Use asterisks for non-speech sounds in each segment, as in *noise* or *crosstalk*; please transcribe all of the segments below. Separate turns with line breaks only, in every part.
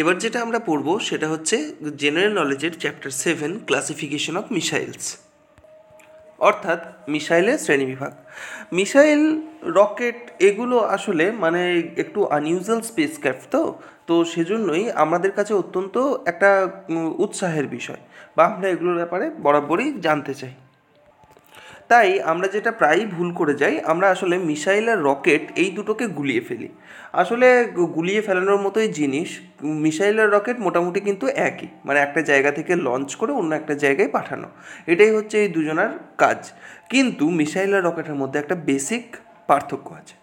এবার যেটা আমরা পড়ব সেটা হচ্ছে জেনারেল নলেজের chapter seven classification of missiles অর্থাৎ মিসাইলের শ্রেণীবিভাগ মিসাইল রকেট এগুলো আসলে মানে একটু আনইউজুয়াল স্পেস ক্যাফ তো তো সেজন্যই আমাদের কাছে অত্যন্ত একটা উৎসাহের বিষয় বা আমরা এগুলোর ব্যাপারে বরাবরই জানতে চাই তাই আমরা যেটা প্রায়ই ভুল করে যাই আমরা আসলে মিসাইল আর রকেট এই দুটোকে গুলিয়ে ফেলি আসলে গুলিয়ে ফেলানোর মতোই জিনিস মিসাইল আর রকেট মোটামুটি কিন্তু একই মানে একটা জায়গা থেকে লঞ্চ করে অন্য একটা জায়গায় পাঠানো এটাই হচ্ছে এই দুজনার কাজ কিন্তু মিসাইল আর রকেটের মধ্যে একটা বেসিক পার্থক্য আছে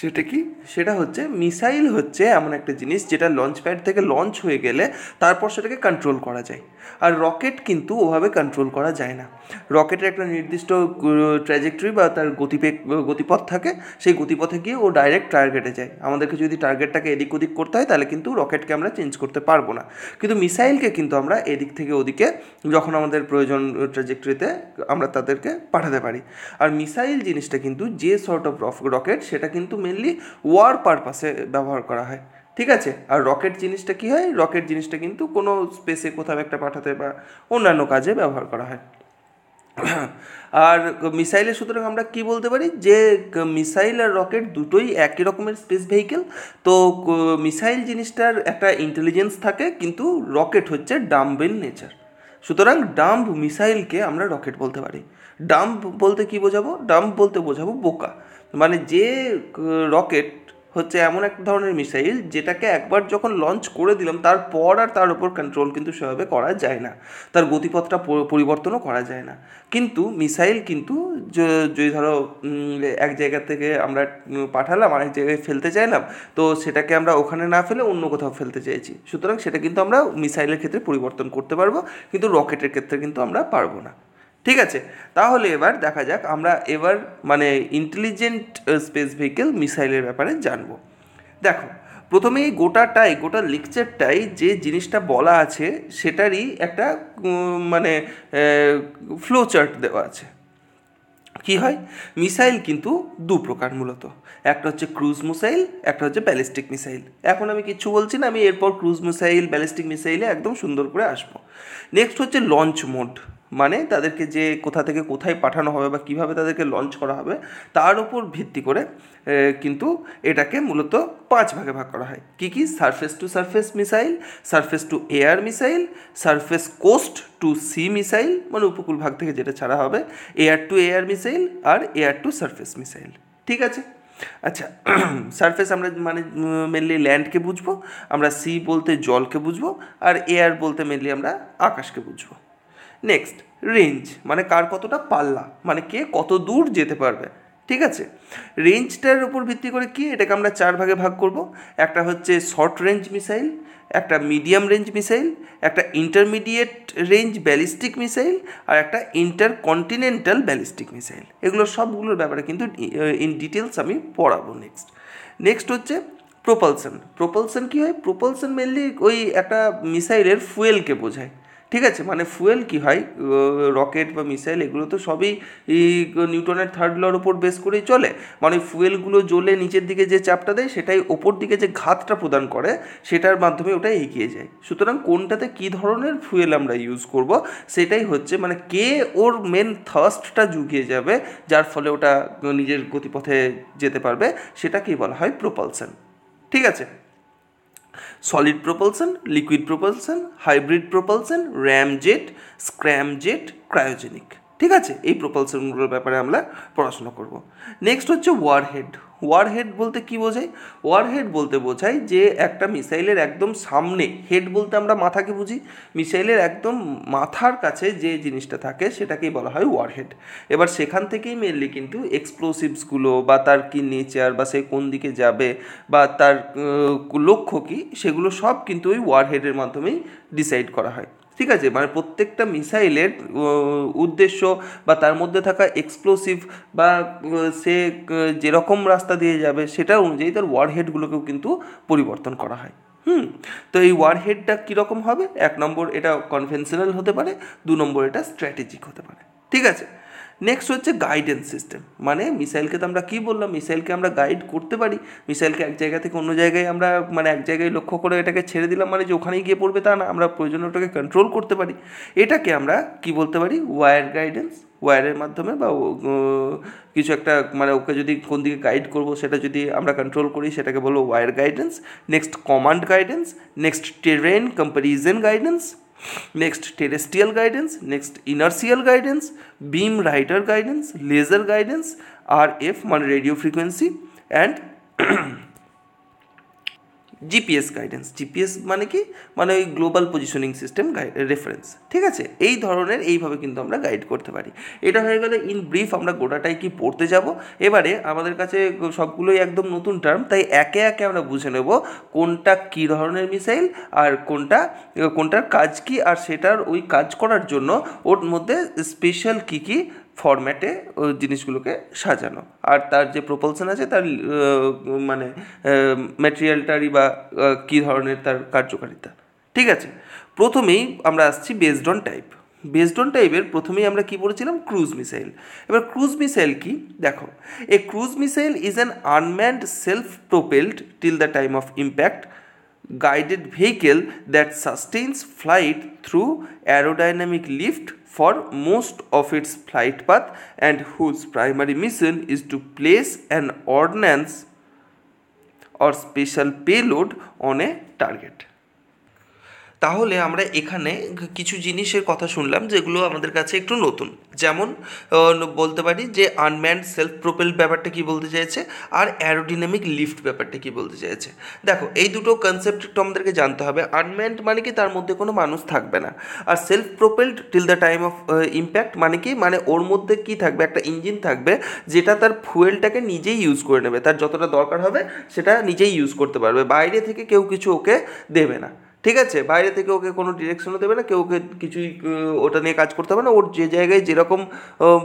সেটা কি সেটা হচ্ছে মিসাইল হচ্ছে এমন একটা জিনিস যেটা লঞ্চ প্যাড থেকে লঞ্চ হয়ে গেলে তারপর সেটাকে কন্ট্রোল করা যায় আর রকেট কিন্তু ওভাবে কন্ট্রোল করা যায় না রকেটের একটা নির্দিষ্ট ট্র্যাজেক্টরি বা তার গতিবেগ গতিপথ থাকে সেই গতিপথে গিয়ে ও ডাইরেক্ট টার্গেটে যায় আমাদেরকে যদি টার্গেটটাকে এদিক ওদিক করতে হয় তাহলে কিন্তু রকেটকে আমরা চেঞ্জ করতে পারবো না কিন্তু মিসাইলকে কিন্তু আমরা এদিক থেকে ওদিকে যখন আমাদের প্রয়োজন ট্র্যাজেক্টরিতে আমরা তাদেরকে পাঠাতে পারি আর মিসাইল জিনিসটা কিন্তু যে সর্ট অফ রকেট সেটা কিন্তু মেনলি ওয়ার পারপাসে ব্যবহার করা হয় ঠিক আছে আর রকেট জিনিসটা কি হয় রকেট জিনিসটা কিন্তু কোনো স্পেসে কোথাও একটা পাঠাতে বা অন্যান্য কাজে ব্যবহার করা হয় আর মিসাইলের সুতরাং আমরা কি বলতে পারি যে মিসাইল আর রকেট দুটোই একই রকমের স্পেস ভেহিকেল তো মিসাইল জিনিসটার একটা ইন্টেলিজেন্স থাকে কিন্তু রকেট হচ্ছে ডাম্ব নেচার সুতরাং ডাম্ব মিসাইলকে আমরা রকেট বলতে পারি ডাম্ব বলতে কি বোঝাবো ডাম্ব বলতে বোঝাবো বোকা মানে যে রকেট হচ্ছে এমন এক ধরনের মিসাইল যেটাকে একবার যখন লঞ্চ করে দিলাম তারপর আর তার উপর কন্ট্রোল কিন্তু সেভাবে করা যায় না তার গতিপথটা পরিবর্তনও করা যায় না কিন্তু মিসাইল কিন্তু যদি ধরো এক জায়গা থেকে আমরা পাঠালাম আরেক জায়গায় ফেলতে চাইলাম তো সেটাকে আমরা ওখানে না ফেলে অন্য কোথাও ফেলতে চাইছি সুতরাং সেটা কিন্তু আমরা মিসাইলের ক্ষেত্রে পরিবর্তন করতে পারবো কিন্তু রকেটের ক্ষেত্রে কিন্তু আমরা পারবো না ঠিক আছে তাহলে এবার দেখা যাক আমরা এবার মানে ইন্টেলিজেন্ট স্পেস ভেহিকেল মিসাইলের ব্যাপারে জানবো দেখো প্রথমে এই গোটাটাই গোটা লিকচারটাই যে জিনিসটা বলা আছে সেটারই একটা মানে ফ্লো চার্ট দেওয়া আছে কি হয় মিসাইল কিন্তু দু প্রকার মূলত একটা হচ্ছে ক্রুজ মিসাইল একটা হচ্ছে ব্যালিস্টিক মিসাইল এখন আমি কিছু বলছি না আমি এরপর ক্রুজ মিসাইল ব্যালিস্টিক মিসাইলে একদম সুন্দর করে আসবো নেক্সট হচ্ছে লঞ্চ মোড মানে তাদেরকে যে কোথা থেকে কোথায় পাঠানো হবে বা কিভাবে তাদেরকে লঞ্চ করা হবে তার উপর ভিত্তি করে কিন্তু এটাকে মূলত পাঁচ ভাগে ভাগ করা হয় কি কি surface to surface missile surface to air missile surface coast to sea missile মানে উপকূল ভাগ থেকে যেটা ছাড়া হবে এয়ার টু এয়ার মিসাইল আর এয়ার টু সারফেস মিসাইল ঠিক আছে আচ্ছা সারফেস *clears throat* আমরা মানে মেনলি ল্যান্ডকে বুঝবো আমরা সি বলতে জলকে বুঝবো আর এয়ার বলতে মেনলি আমরা আকাশকে বুঝবো নেক্সট রেঞ্জ মানে কার কতটা পাল্লা মানে কে কত দূর যেতে পারবে ঠিক আছে রেঞ্জটার উপর ভিত্তি করে কি এটাকে আমরা চার ভাগে ভাগ করব একটা হচ্ছে শর্ট রেঞ্জ মিসাইল একটা মিডিয়াম রেঞ্জ মিসাইল একটা ইন্টারমিডিয়েট রেঞ্জ ব্যালিস্টিক মিসাইল আর একটা ইন্টার কন্টিনেন্টাল ব্যালিস্টিক মিসাইল এগুলো সবগুলোর ব্যাপারে কিন্তু ইন ডিটেলস আমি পড়াবো নেক্সট নেক্সট হচ্ছে প্রোপালসান প্রোপালশন কী হয় প্রোপালশন মেনলি ওই একটা মিসাইলের ফুয়েলকে বোঝায় ঠিক আছে মানে ফুয়েল কি হয় রকেট বা মিসাইল এগুলো তো সবই নিউটনের থার্ড লর ওপর বেস করেই চলে মানে ফুয়েলগুলো জ্বলে নিচের দিকে যে চাপটা দেয় সেটাই ওপর দিকে যে ঘাতটা প্রদান করে সেটার মাধ্যমে ওটা এগিয়ে যায় সুতরাং কোনটাতে কি ধরনের ফুয়েল আমরা ইউজ করব সেটাই হচ্ছে মানে কে ওর মেন থার্স্টটা জুগিয়ে যাবে যার ফলে ওটা নিজের গতিপথে যেতে পারবে সেটাকেই বলা হয় প্রোপালসান ঠিক আছে solid propulsion liquid propulsion hybrid propulsion ramjet scramjet cryogenic ঠিক আছে এই প্রোপালশনগুলোর ব্যাপারে আমরা পড়াশোনা করব নেক্সট হচ্ছে ওয়ারহেড ওয়ারহেড বলতে কি বোঝায় ওয়ারহেড বলতে বোঝায় যে একটা মিসাইলের একদম সামনে হেড বলতে আমরা মাথাকে বুঝি মিসাইলের একদম মাথার কাছে যে জিনিসটা থাকে সেটাকেই বলা হয় ওয়ারহেড এবার সেখান থেকেই মেনলি কিন্তু এক্সপ্লোসিভসগুলো বা তার কি নেচার বা সে কোন দিকে যাবে বা তার লক্ষ্য কী সেগুলো সব কিন্তু ওই ওয়ারহেডের মাধ্যমেই ডিসাইড করা হয় ঠিক আছে মানে প্রত্যেকটা মিসাইলের উদ্দেশ্য বা তার মধ্যে থাকা এক্সপ্লোসিভ বা সে যেরকম রাস্তা দিয়ে যাবে সেটা অনুযায়ী তার ওয়ারহেডগুলোকেও কিন্তু পরিবর্তন করা হয় হুম তো এই ওয়ারহেডটা কীরকম হবে এক নম্বর এটা কনভেনশনাল হতে পারে দু নম্বর এটা স্ট্র্যাটেজিক হতে পারে ঠিক আছে নেক্সট হচ্ছে গাইডেন্স সিস্টেম মানে মিসাইলকে তো আমরা কী বললাম মিসাইলকে আমরা গাইড করতে পারি মিসাইলকে এক জায়গা থেকে অন্য জায়গায় আমরা মানে এক জায়গায় লক্ষ্য করে এটাকে ছেড়ে দিলাম মানে যে ওখানেই গিয়ে পড়বে তা না আমরা প্রয়োজন ওটাকে কন্ট্রোল করতে পারি এটাকে আমরা কি বলতে পারি ওয়ার গাইডেন্স ওয়ারের মাধ্যমে বা কিছু একটা মানে ওকে যদি কোন দিকে গাইড করবো সেটা যদি আমরা কন্ট্রোল করি সেটাকে বলবো wire guidance next command guidance next terrain comparison guidance next terrestrial guidance next inertial guidance beam rider guidance laser guidance rf one radio frequency and *clears throat* GPS guidance GPS মানে কি মানে ওই গ্লোবাল পজিশনিং সিস্টেম রেফারেন্স ঠিক আছে এই ধরনের এইভাবে কিন্তু আমরা গাইড করতে পারি এটা হয়ে গেলে ইন ব্রিফ আমরা গোটাটাই কি পড়তে যাব এবারে আমাদের কাছে সবগুলোই একদম নতুন টার্ম তাই একে একে আমরা বুঝে নেব কোনটা কি ধরনের মিসাইল আর কোনটা কোনটার কাজ কি আর সেটার ওই কাজ করার জন্য ওর মধ্যে স্পেশাল কী কী ফরম্যাটে জিনিসগুলোকে সাজানো আর তার যে প্রপোলশন আছে তার মানে ম্যাটেরিয়ালটারই বা কী ধরনের তার কার্যকারিতা ঠিক আছে প্রথমেই আমরা আসছি based on type based on টাইপের প্রথমেই আমরা কি বলেছিলাম ক্রুজ মিসাইল এবার ক্রুজ মিসাইল কি দেখো a cruise missile is an unmanned self propelled till the time of impact guided vehicle that sustains flight through aerodynamic lift for most of its flight path and whose primary mission is to place an ordnance or special payload on a target. তাহলে আমরা এখানে কিছু জিনিসের কথা শুনলাম যেগুলো আমাদের কাছে একটু নতুন যেমন বলতে পারি যে আনম্যান্ড সেলফ প্রোপেল ব্যাপারটা কি বলতে চাইছে আর অ্যারোডিনামিক লিফট ব্যাপারটা কি বলতে চাইছে দেখো এই দুটো কনসেপ্ট একটু আমাদেরকে জানতে হবে আনম্যান্ড মানে কি তার মধ্যে কোনো মানুষ থাকবে না আর self propelled till the time of impact মানে কি মানে ওর মধ্যে কি থাকবে একটা ইঞ্জিন থাকবে যেটা তার ফুয়েলটাকে নিজেই ইউজ করে নেবে তার যতটা দরকার হবে সেটা নিজেই ইউজ করতে পারবে বাইরে থেকে কেউ কিছু ওকে দেবে না ঠিক আছে বাইরে থেকে ওকে কোনো ডিরেকশনও দেবে না কেউ ওকে কিছুই ওটা নিয়ে কাজ করতে হবে না ওর যে জায়গায় যেরকম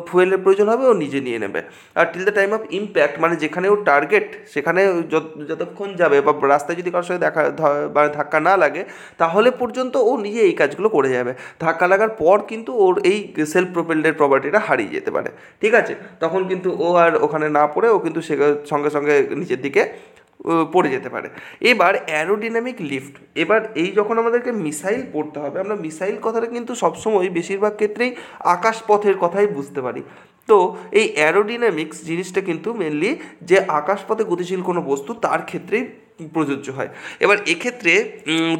ফুয়েলের প্রয়োজন হবে ও নিজে নিয়ে নেবে আর till the time of impact মানে যেখানে ওর টার্গেট সেখানে যতক্ষণ যাবে বা রাস্তায় যদি কারোর সাথে দেখা মানে ধাক্কা না লাগে তাহলে পর্যন্ত ও নিজে এই কাজগুলো করে যাবে ধাক্কা লাগার পর কিন্তু ওর এই সেলফ প্রোপেলডের প্রপার্টিটা হারিয়ে যেতে পারে ঠিক আছে তখন কিন্তু ও আর ওখানে না পড়ে ও কিন্তু সে সঙ্গে সঙ্গে নিচের দিকে পড়ে যেতে পারে এবার অ্যারোডিনামিক লিফট এবার এই যখন আমাদেরকে মিসাইল পড়তে হবে আমরা মিসাইল কথাটা কিন্তু সবসময় বেশিরভাগ ক্ষেত্রেই আকাশপথের কথাই বুঝতে পারি তো এই অ্যারোডিনামিক্স জিনিসটা কিন্তু মেনলি যে আকাশপথে গতিশীল কোনো বস্তু তার ক্ষেত্রেই প্রযোজ্য হয় এবার এক্ষেত্রে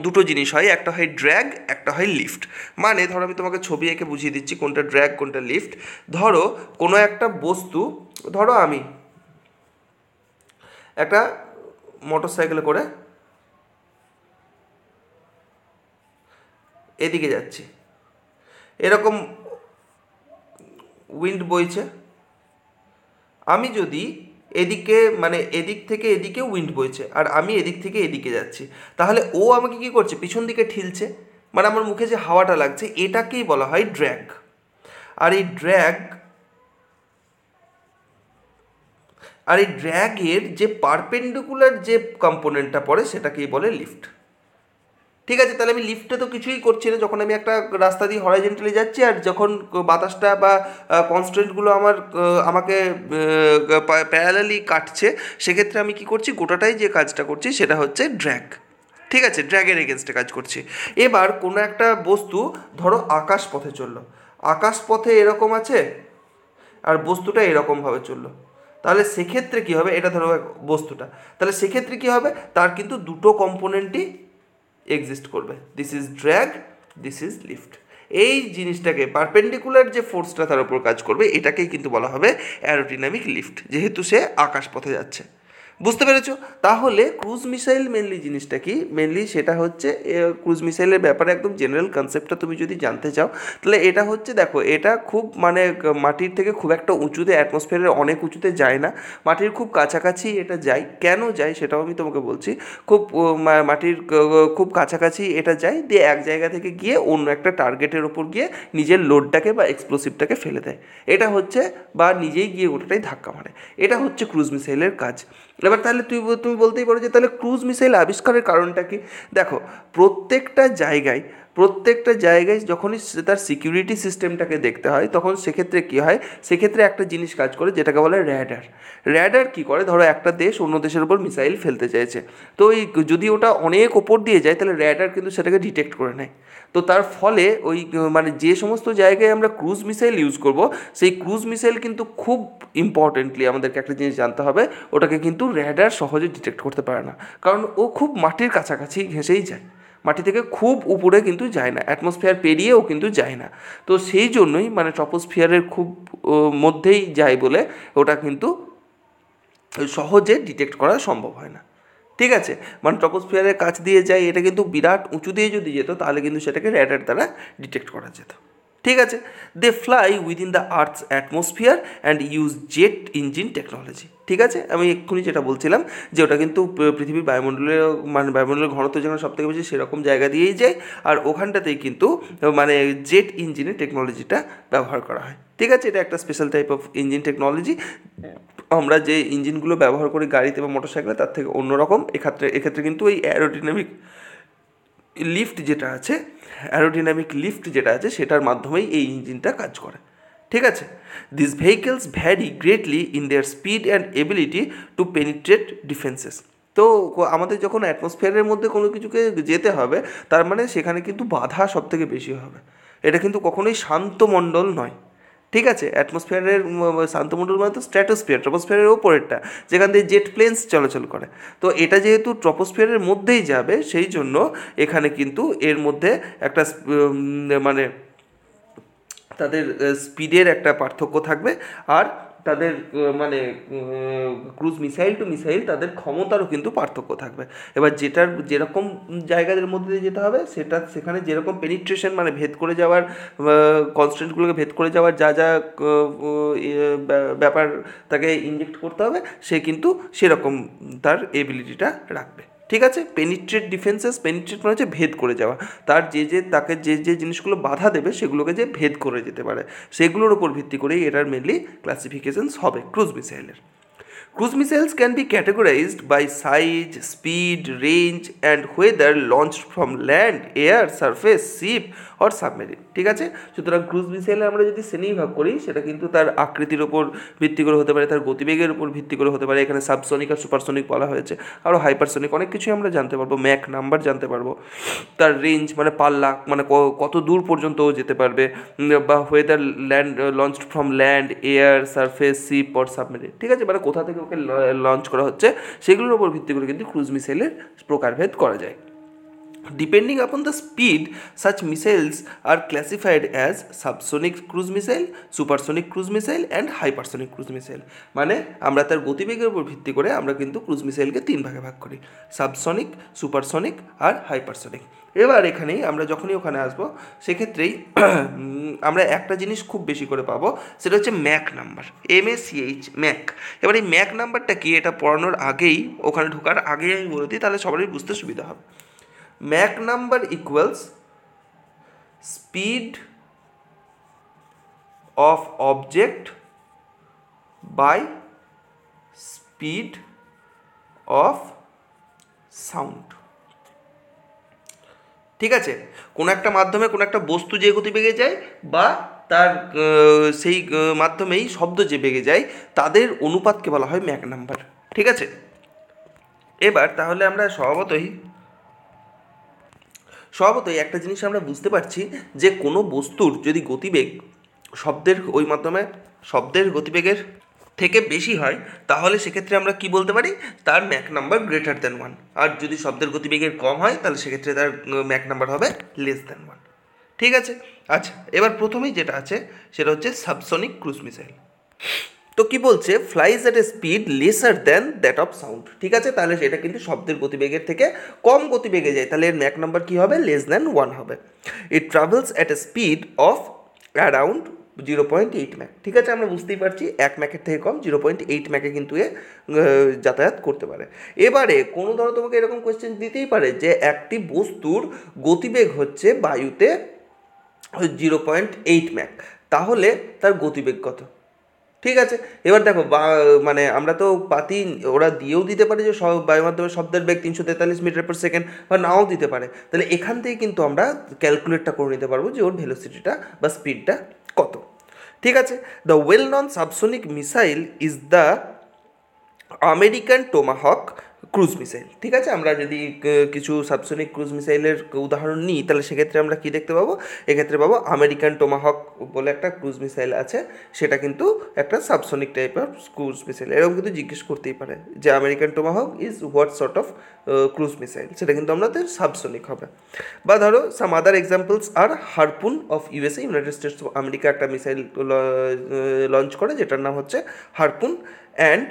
দুটো জিনিস হয় একটা হয় ড্র্যাগ একটা হয় লিফট মানে ধরো আমি তোমাকে ছবি এঁকে বুঝিয়ে দিচ্ছি কোনটা ড্র্যাগ কোনটা লিফট ধরো কোনো একটা বস্তু ধরো আমি একটা মোটর সাইকেলে করে এদিকে যাচ্ছি এরকম উইন্ড বইছে আমি যদি এদিকে মানে এদিক থেকে এদিকে উইন্ড বইছে আর আমি এদিক থেকে এদিকে যাচ্ছি তাহলে ও আমাকে কি করছে পিছন দিকে ঠিলছে মানে আমার মুখে যে হাওয়াটা লাগছে এটাকেই বলা হয় ড্র্যাগ আর এই ড্র্যাগ আর এই ড্র্যাগের যে পারপেন্ডিকুলার যে কম্পোনেন্টটা পড়ে সেটাকেই বলে লিফট ঠিক আছে তাহলে আমি লিফটে তো কিছুই করছি না যখন আমি একটা রাস্তা দিয়ে হরাইজেন্টালি যাচ্ছি আর যখন বাতাসটা বা কনস্ট্রেন্টগুলো আমার আমাকে প্যারালালি কাটছে সেক্ষেত্রে আমি কি করছি গোটাটাই যে কাজটা করছি সেটা হচ্ছে ড্র্যাগ ঠিক আছে ড্র্যাগের এগেনস্টে কাজ করছি এবার কোনো একটা বস্তু ধরো আকাশ পথে চললো আকাশ পথে এরকম আছে আর বস্তুটা এরকমভাবে চললো তাহলে সেক্ষেত্রে কী হবে এটা ধরো বস্তুটা তাহলে সেক্ষেত্রে কী হবে তার কিন্তু দুটো কম্পোনেন্টই এক্সিস্ট করবে this is drag this is lift এই জিনিসটাকে পারপেন্ডিকুলার যে ফোর্সটা তার উপর কাজ করবে এটাকেই কিন্তু বলা হবে অ্যারোডিনামিক লিফট যেহেতু সে আকাশ পথে যাচ্ছে বুঝতে পেরেছো তাহলে ক্রুজ মিসাইল মেনলি জিনিসটা কি মেনলি সেটা হচ্ছে ক্রুজ মিসাইলের ব্যাপারে একদম জেনারেল কনসেপ্টটা তুমি যদি জানতে চাও তাহলে এটা হচ্ছে দেখো এটা খুব মানে মাটির থেকে খুব একটা উঁচুতে অ্যাটমসফিয়ারের অনেক উঁচুতে যায় না মাটির খুব কাছাকাছি এটা যায় কেন যায় সেটাও আমি তোমাকে বলছি খুব মাটির খুব কাছাকাছি এটা যায় দিয়ে এক জায়গা থেকে গিয়ে অন্য একটা টার্গেটের ওপর গিয়ে নিজের লোডটাকে বা এক্সপ্লোসিভটাকে ফেলে দেয় এটা হচ্ছে বা নিজেই গিয়ে ওটাটাই ধাক্কা মারে এটা হচ্ছে ক্রুজ মিসাইলের কাজ এবার তাহলে তুই তুমি বলতেই পারো যে তাহলে ক্রুজ মিসাইল আবিষ্কারের কারণটা কী দেখো প্রত্যেকটা জায়গায় প্রত্যেকটা জায়গায় যখনই তার সিকিউরিটি সিস্টেমটাকে দেখতে হয় তখন সেক্ষেত্রে কী হয় সেক্ষেত্রে একটা জিনিস কাজ করে যেটাকে বলে র্যাডার র্যাডার কী করে ধরো একটা দেশ অন্য দেশের উপর মিসাইল ফেলতে চাইছে তো ওই যদি ওটা অনেক ওপর দিয়ে যায় তাহলে র্যাডার কিন্তু সেটাকে ডিটেক্ট করে নেয় তো তার ফলে ওই মানে যে সমস্ত জায়গায় আমরা ক্রুজ মিসাইল ইউজ করব সেই ক্রুজ মিসাইল কিন্তু খুব ইম্পর্টেন্টলি আমাদেরকে একটা জিনিস জানতে হবে ওটাকে কিন্তু র্যাডার সহজে ডিটেক্ট করতে পারে না কারণ ও খুব মাটির কাছাকাছি ঘেঁষেই যায় মাটি থেকে খুব উপরে কিন্তু যায় না অ্যাটমসফিয়ার পেরিয়েও কিন্তু যায় না তো সেই জন্যই মানে টপোস্ফিয়ারের খুব মধ্যেই যায় বলে ওটা কিন্তু সহজে ডিটেক্ট করা সম্ভব হয় না ঠিক আছে মানে টপোস্ফিয়ারের কাছ দিয়ে যায় এটা কিন্তু বিরাট উঁচু দিয়ে যদি যেত তাহলে কিন্তু সেটাকে র্যাডার দ্বারা ডিটেক্ট করা যেত ঠিক আছে they fly within the earth's atmosphere and use jet engine technology ঠিক আছে আমি এক্ষুনি যেটা বলছিলাম যে ওটা কিন্তু পৃথিবীর বায়ুমণ্ডলের মানে বায়ুমণ্ডলের ঘনত্ব যেখানে থেকে বেশি সেরকম জায়গা দিয়েই যায় আর ওখানটাতেই কিন্তু মানে জেট ইঞ্জিনের টেকনোলজিটা ব্যবহার করা হয় ঠিক আছে এটা একটা special type of engine technology আমরা যে ইঞ্জিনগুলো ব্যবহার করি গাড়িতে বা মোটরসাইকেলে তার থেকে অন্যরকম এক্ষেত্রে এক্ষেত্রে কিন্তু এই অ্যারোডিনামিক লিফট যেটা আছে অ্যারোডিনামিক লিফট যেটা আছে সেটার মাধ্যমেই এই ইঞ্জিনটা কাজ করে ঠিক আছে this vehicles vary greatly in their speed and ability to penetrate defences তো আমাদের যখন অ্যাটমসফিয়ারের মধ্যে কোনো কিছুকে যেতে হবে তার মানে সেখানে কিন্তু বাধা সবথেকে বেশি হবে এটা কিন্তু কখনোই শান্ত মণ্ডল নয় ঠিক আছে অ্যাটমসফিয়ারের শান্তমণ্ডল মানে তো স্ট্র্যাটোস্ফিয়ার ট্রপোস্ফিয়ারের ওপরেরটা যেখান দিয়ে জেট প্লেনস চলাচল করে তো এটা যেহেতু ট্রপোস্ফিয়ারের মধ্যেই যাবে সেই জন্য এখানে কিন্তু এর মধ্যে একটা মানে তাদের স্পিডের একটা পার্থক্য থাকবে আর তাদের মানে ক্রুজ মিসাইল টু মিসাইল তাদের ক্ষমতারও কিন্তু পার্থক্য থাকবে এবার যেটার যেরকম জায়গাদের মধ্যে দিয়ে যেতে হবে সেটা সেখানে যেরকম পেনিট্রেশন মানে ভেদ করে যাওয়ার কনস্টেন্টগুলোকে ভেদ করে যাওয়ার যা যা ইয়ে, ব্যাপার তাকে ইনজেক্ট করতে হবে সে কিন্তু সেরকম তার এবিলিটিটা রাখবে ঠিক আছে পেনিট্রেট ডিফেন্সেস পেনিট্রেট মানে হচ্ছে ভেদ করে যাওয়া তার যে যে তাকে যে যে জিনিসগুলো বাধা দেবে সেগুলোকে যে ভেদ করে যেতে পারে সেগুলোর উপর ভিত্তি করেই এটার মেনলি ক্লাসিফিকেশনস হবে ক্রুজ মিসাইলের cruise missiles can be categorized by size speed range and whether launch from land air surface ship or submarine ঠিক আছে সুতরাং ক্রুজ মিসাইলে আমরা যদি শ্রেণী ভাগ করি সেটা কিন্তু তার আকৃতির ওপর ভিত্তি করে হতে পারে তার গতিবেগের উপর ভিত্তি করে হতে পারে এখানে সাবসনিক আর সুপারসনিক বলা হয়েছে আরও হাইপারসনিক অনেক কিছুই আমরা জানতে পারবো ম্যাক নাম্বার জানতে পারবো তার রেঞ্জ মানে পাল্লা মানে কত দূর পর্যন্ত যেতে পারবে বা whether land launch from land air surface ship or submarine ঠিক আছে মানে কোথা থেকে ওকে লঞ্চ করা হচ্ছে সেগুলোর উপর ভিত্তি করে কিন্তু ক্রুজ মিসাইলের প্রকারভেদ করা যায় depending upon the speed such missiles are classified as subsonic cruise missile supersonic cruise missile and hypersonic cruise missile মানে আমরা তার গতিবেগের উপর ভিত্তি করে আমরা কিন্তু ক্রুজ মিসাইলকে তিন ভাগে ভাগ করি সাবসনিক সুপারসনিক আর হাইপারসোনিক এবার এখানেই আমরা যখনই ওখানে আসবো সেক্ষেত্রেই আমরা একটা জিনিস খুব বেশি করে পাবো সেটা হচ্ছে Mach number M A C H Mach এবার এই ম্যাক নাম্বারটা কি এটা পড়ানোর আগেই ওখানে ঢোকার আগেই আমি বলে দিই তাহলে সবারই বুঝতে সুবিধা হবে Mach number equals speed of object by speed of sound ঠিক আছে কোনো একটা মাধ্যমে কোনো একটা বস্তু যে গতি বেগে যায় বা তার সেই মাধ্যমেই শব্দ যে বেগে যায় তাদের অনুপাতকে বলা হয় ম্যাক নাম্বার ঠিক আছে এবার তাহলে আমরা স্বভাবতই স্বভাবতই একটা জিনিস আমরা বুঝতে পারছি যে কোনো বস্তুর যদি গতিবেগ শব্দের ওই মাধ্যমে শব্দের গতিবেগের থেকে বেশি হয় তাহলে সেক্ষেত্রে আমরা কি বলতে পারি তার Mach number greater than one আর যদি শব্দের গতিবেগের কম হয় তাহলে সেক্ষেত্রে তার ম্যাক নাম্বার হবে লেস দ্যান ওয়ান ঠিক আছে আচ্ছা এবার প্রথমেই যেটা আছে সেটা হচ্ছে সাবসনিক ক্রুজ মিসাইল তো কি বলছে flies at a speed lesser than that of sound ঠিক আছে তাহলে সেটা কিন্তু শব্দের গতিবেগের থেকে কম গতিবেগে যায় তাহলে এর ম্যাক নাম্বার কী হবে লেস দ্যান ওয়ান হবে it travels at a speed of around zero point eight Mach ঠিক আছে আমরা বুঝতেই পারছি এক ম্যাকের থেকে কম জিরো পয়েন্ট এইট ম্যাকে কিন্তু এ যাতায়াত করতে পারে এবারে কোনো ধরো তোমাকে এরকম কোয়েশ্চেন দিতেই পারে যে একটি বস্তুর গতিবেগ হচ্ছে বায়ুতে জিরো পয়েন্ট এইট ম্যাক তাহলে তার গতিবেগ কত ঠিক আছে এবার দেখো মানে আমরা তো পাতি ওরা দিয়েও দিতে পারে যে সব বায়ুমাধ্যমের শব্দের বেগ তিনশো তেতাল্লিশ মিটার পার সেকেন্ড বা নাও দিতে পারে তাহলে এখান থেকে কিন্তু আমরা ক্যালকুলেটটা করে নিতে পারবো যে ওর ভেলোসিটিটা বা স্পিডটা কত ঠিক আছে the well known subsonic missile is the American Tomahawk cruise missile ঠিক আছে আমরা যদি কিছু সাবসনিক ক্রুজ মিসাইলের উদাহরণ নিই তাহলে সেক্ষেত্রে আমরা কী দেখতে পাবো এক্ষেত্রে পাবো আমেরিকান টোমাহক বলে একটা ক্রুজ মিসাইল আছে সেটা কিন্তু একটা সাবসনিক টাইপের ক্রুজ মিসাইল এরকম কিন্তু জিজ্ঞেস করতেই পারে যে American Tomahawk is what sort of cruise missile সেটা কিন্তু আমাদের সাবসনিক হবে বা ধরো some other examples are Harpoon of USA United States America একটা মিসাইল লঞ্চ করে যেটার নাম হচ্ছে Harpoon and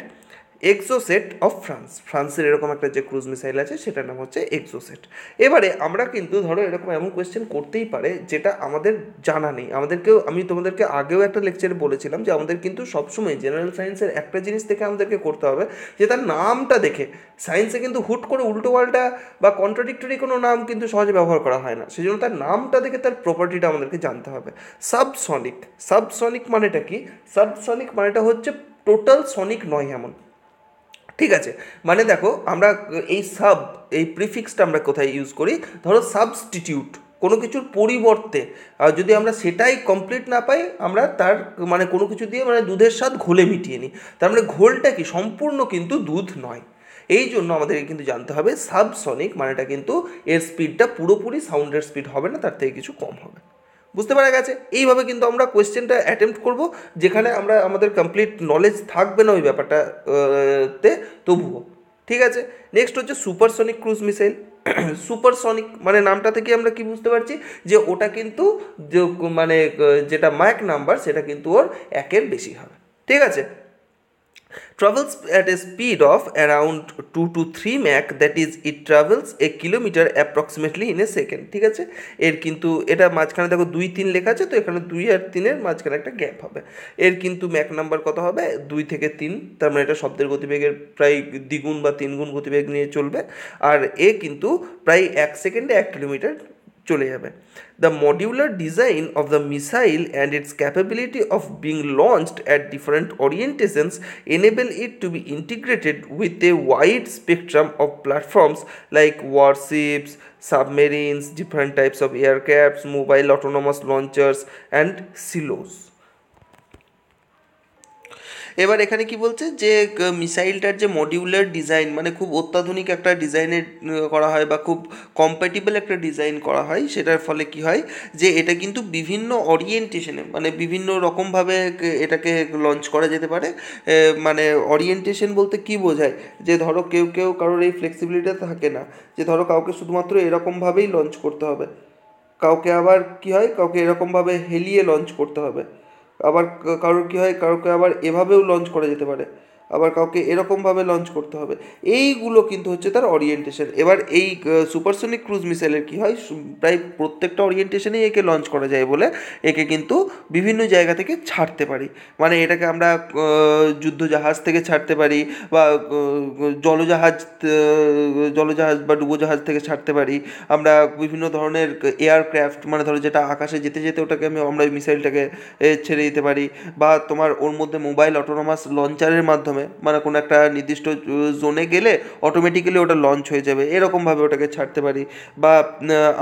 Exocet of France ফ্রান্সের এরকম একটা যে ক্রুজ মিসাইল আছে সেটার নাম হচ্ছে এক্সোসেট এবারে আমরা কিন্তু ধরো এরকম এমন কোয়েশ্চেন করতেই পারে যেটা আমাদের জানা নেই আমাদেরকেও আমি তোমাদেরকে আগেও একটা লেকচারে বলেছিলাম যে আমাদের কিন্তু সবসময় জেনারেল সায়েন্সের একটা জিনিস দেখে আমাদেরকে করতে হবে যে তার নামটা দেখে সায়েন্সে কিন্তু হুট করে উল্টো পাল্টা বা কন্ট্রাডিক্টরি কোনো নাম কিন্তু সহজে ব্যবহার করা হয় না সেই জন্য তার নামটা দেখে তার প্রপার্টিটা আমাদেরকে জানতে হবে সাবসনিক সাবসনিক মানেটা কি সাবসনিক মানেটা হচ্ছে টোটাল সনিক নয় এমন ঠিক আছে মানে দেখো আমরা এই সাব এই প্রিফিক্সটা আমরা কোথায় ইউজ করি ধরো সাবস্টিটিউট কোনো কিছুর পরিবর্তে যদি আমরা সেটাই কমপ্লিট না পাই আমরা তার মানে কোনো কিছু দিয়ে মানে দুধের স্বাদ ঘোলে মিটিয়ে নিই তার মানে ঘোলটা কি সম্পূর্ণ কিন্তু দুধ নয় এই জন্য আমাদেরকে কিন্তু জানতে হবে সাবসনিক মানেটা কিন্তু এর স্পিডটা পুরোপুরি সাউন্ডের স্পিড হবে না তার থেকে কিছু কম হবে বুঝতে পারা গেছে এইভাবে কিন্তু আমরা কোয়েশ্চেনটা অ্যাটেম্প্ট করব যেখানে আমরা আমাদের কমপ্লিট নলেজ থাকবে না ওই ব্যাপারটা তে তবুও ঠিক আছে নেক্সট হচ্ছে সুপারসনিক ক্রুজ মিসাইল সুপারসনিক মানে নামটা থেকে আমরা কি বুঝতে পারছি যে ওটা কিন্তু মানে যেটা ম্যাক নাম্বার সেটা কিন্তু ওর একের বেশি হবে ঠিক আছে travels at a speed of around 2 to 3 Mach that is it travels a kilometre approximately in a second ঠিক আছে এর কিন্তু এটা মাঝখানে দেখো দুই তিন লেখা আছে তো এখানে দুই আর তিনের মাঝখানে একটা গ্যাপ হবে এর কিন্তু ম্যাক নাম্বার কত হবে দুই থেকে তিন তার মানে এটা শব্দের গতিবেগের প্রায় দ্বিগুণ বা তিনগুণ গতিবেগ নিয়ে চলবে আর এ কিন্তু প্রায় এক সেকেন্ডে এক কিলোমিটার চলে যাবে The modular design of the missile and its capability of being launched at different orientations enable it to be integrated with a wide spectrum of platforms like warships, submarines, different types of aircrafts, mobile autonomous launchers and silos. এবার এখানে কি বলছে যে মিসাইলটার যে modular design মানে খুব অত্যাধুনিক একটা ডিজাইনের করা হয় বা খুব কম্প্যাটিবল একটা ডিজাইন করা হয় সেটার ফলে কি হয় যে এটা কিন্তু বিভিন্ন অরিয়েন্টেশনে মানে বিভিন্ন রকমভাবে এটাকে লঞ্চ করা যেতে পারে মানে অরিয়েন্টেশন বলতে কি বোঝায় যে ধরো কেউ কেউ কারোর এই ফ্লেক্সিবিলিটি থাকে না যে ধরো কাউকে শুধুমাত্র এরকমভাবেই লঞ্চ করতে হবে কাউকে আবার কি হয় কাউকে এরকমভাবে হেলিয়ে লঞ্চ করতে হবে আবার কারোর কী হয় কারোকে আবার এভাবেও লঞ্চ করা যেতে পারে আবার কাউকে এরকমভাবে লঞ্চ করতে হবে এইগুলো কিন্তু হচ্ছে তার ওরিয়েন্টেশন এবার এই সুপারসনিক ক্রুজ মিসাইলের কী হয় প্রায় প্রত্যেকটা ওরিয়েন্টেশনেই একে লঞ্চ করা যায় বলে একে কিন্তু বিভিন্ন জায়গা থেকে ছাড়তে পারি মানে এটাকে আমরা যুদ্ধজাহাজ থেকে ছাড়তে পারি বা জলজাহাজ জলজাহাজ বা ডুবোজাহাজ থেকে ছাড়তে পারি আমরা বিভিন্ন ধরনের এয়ারক্রাফট মানে ধরো যেটা আকাশে যেতে যেতে ওটাকে আমি আমরা মিসাইলটাকে ছেড়ে দিতে পারি বা তোমার ওর মধ্যে মোবাইল অটোনোমাস লঞ্চারের মাধ্যমে হবে মানে কোনো একটা নির্দিষ্ট জোনে গেলে অটোমেটিক্যালি ওটা লঞ্চ হয়ে যাবে এরকমভাবে ওটাকে ছাড়তে পারি বা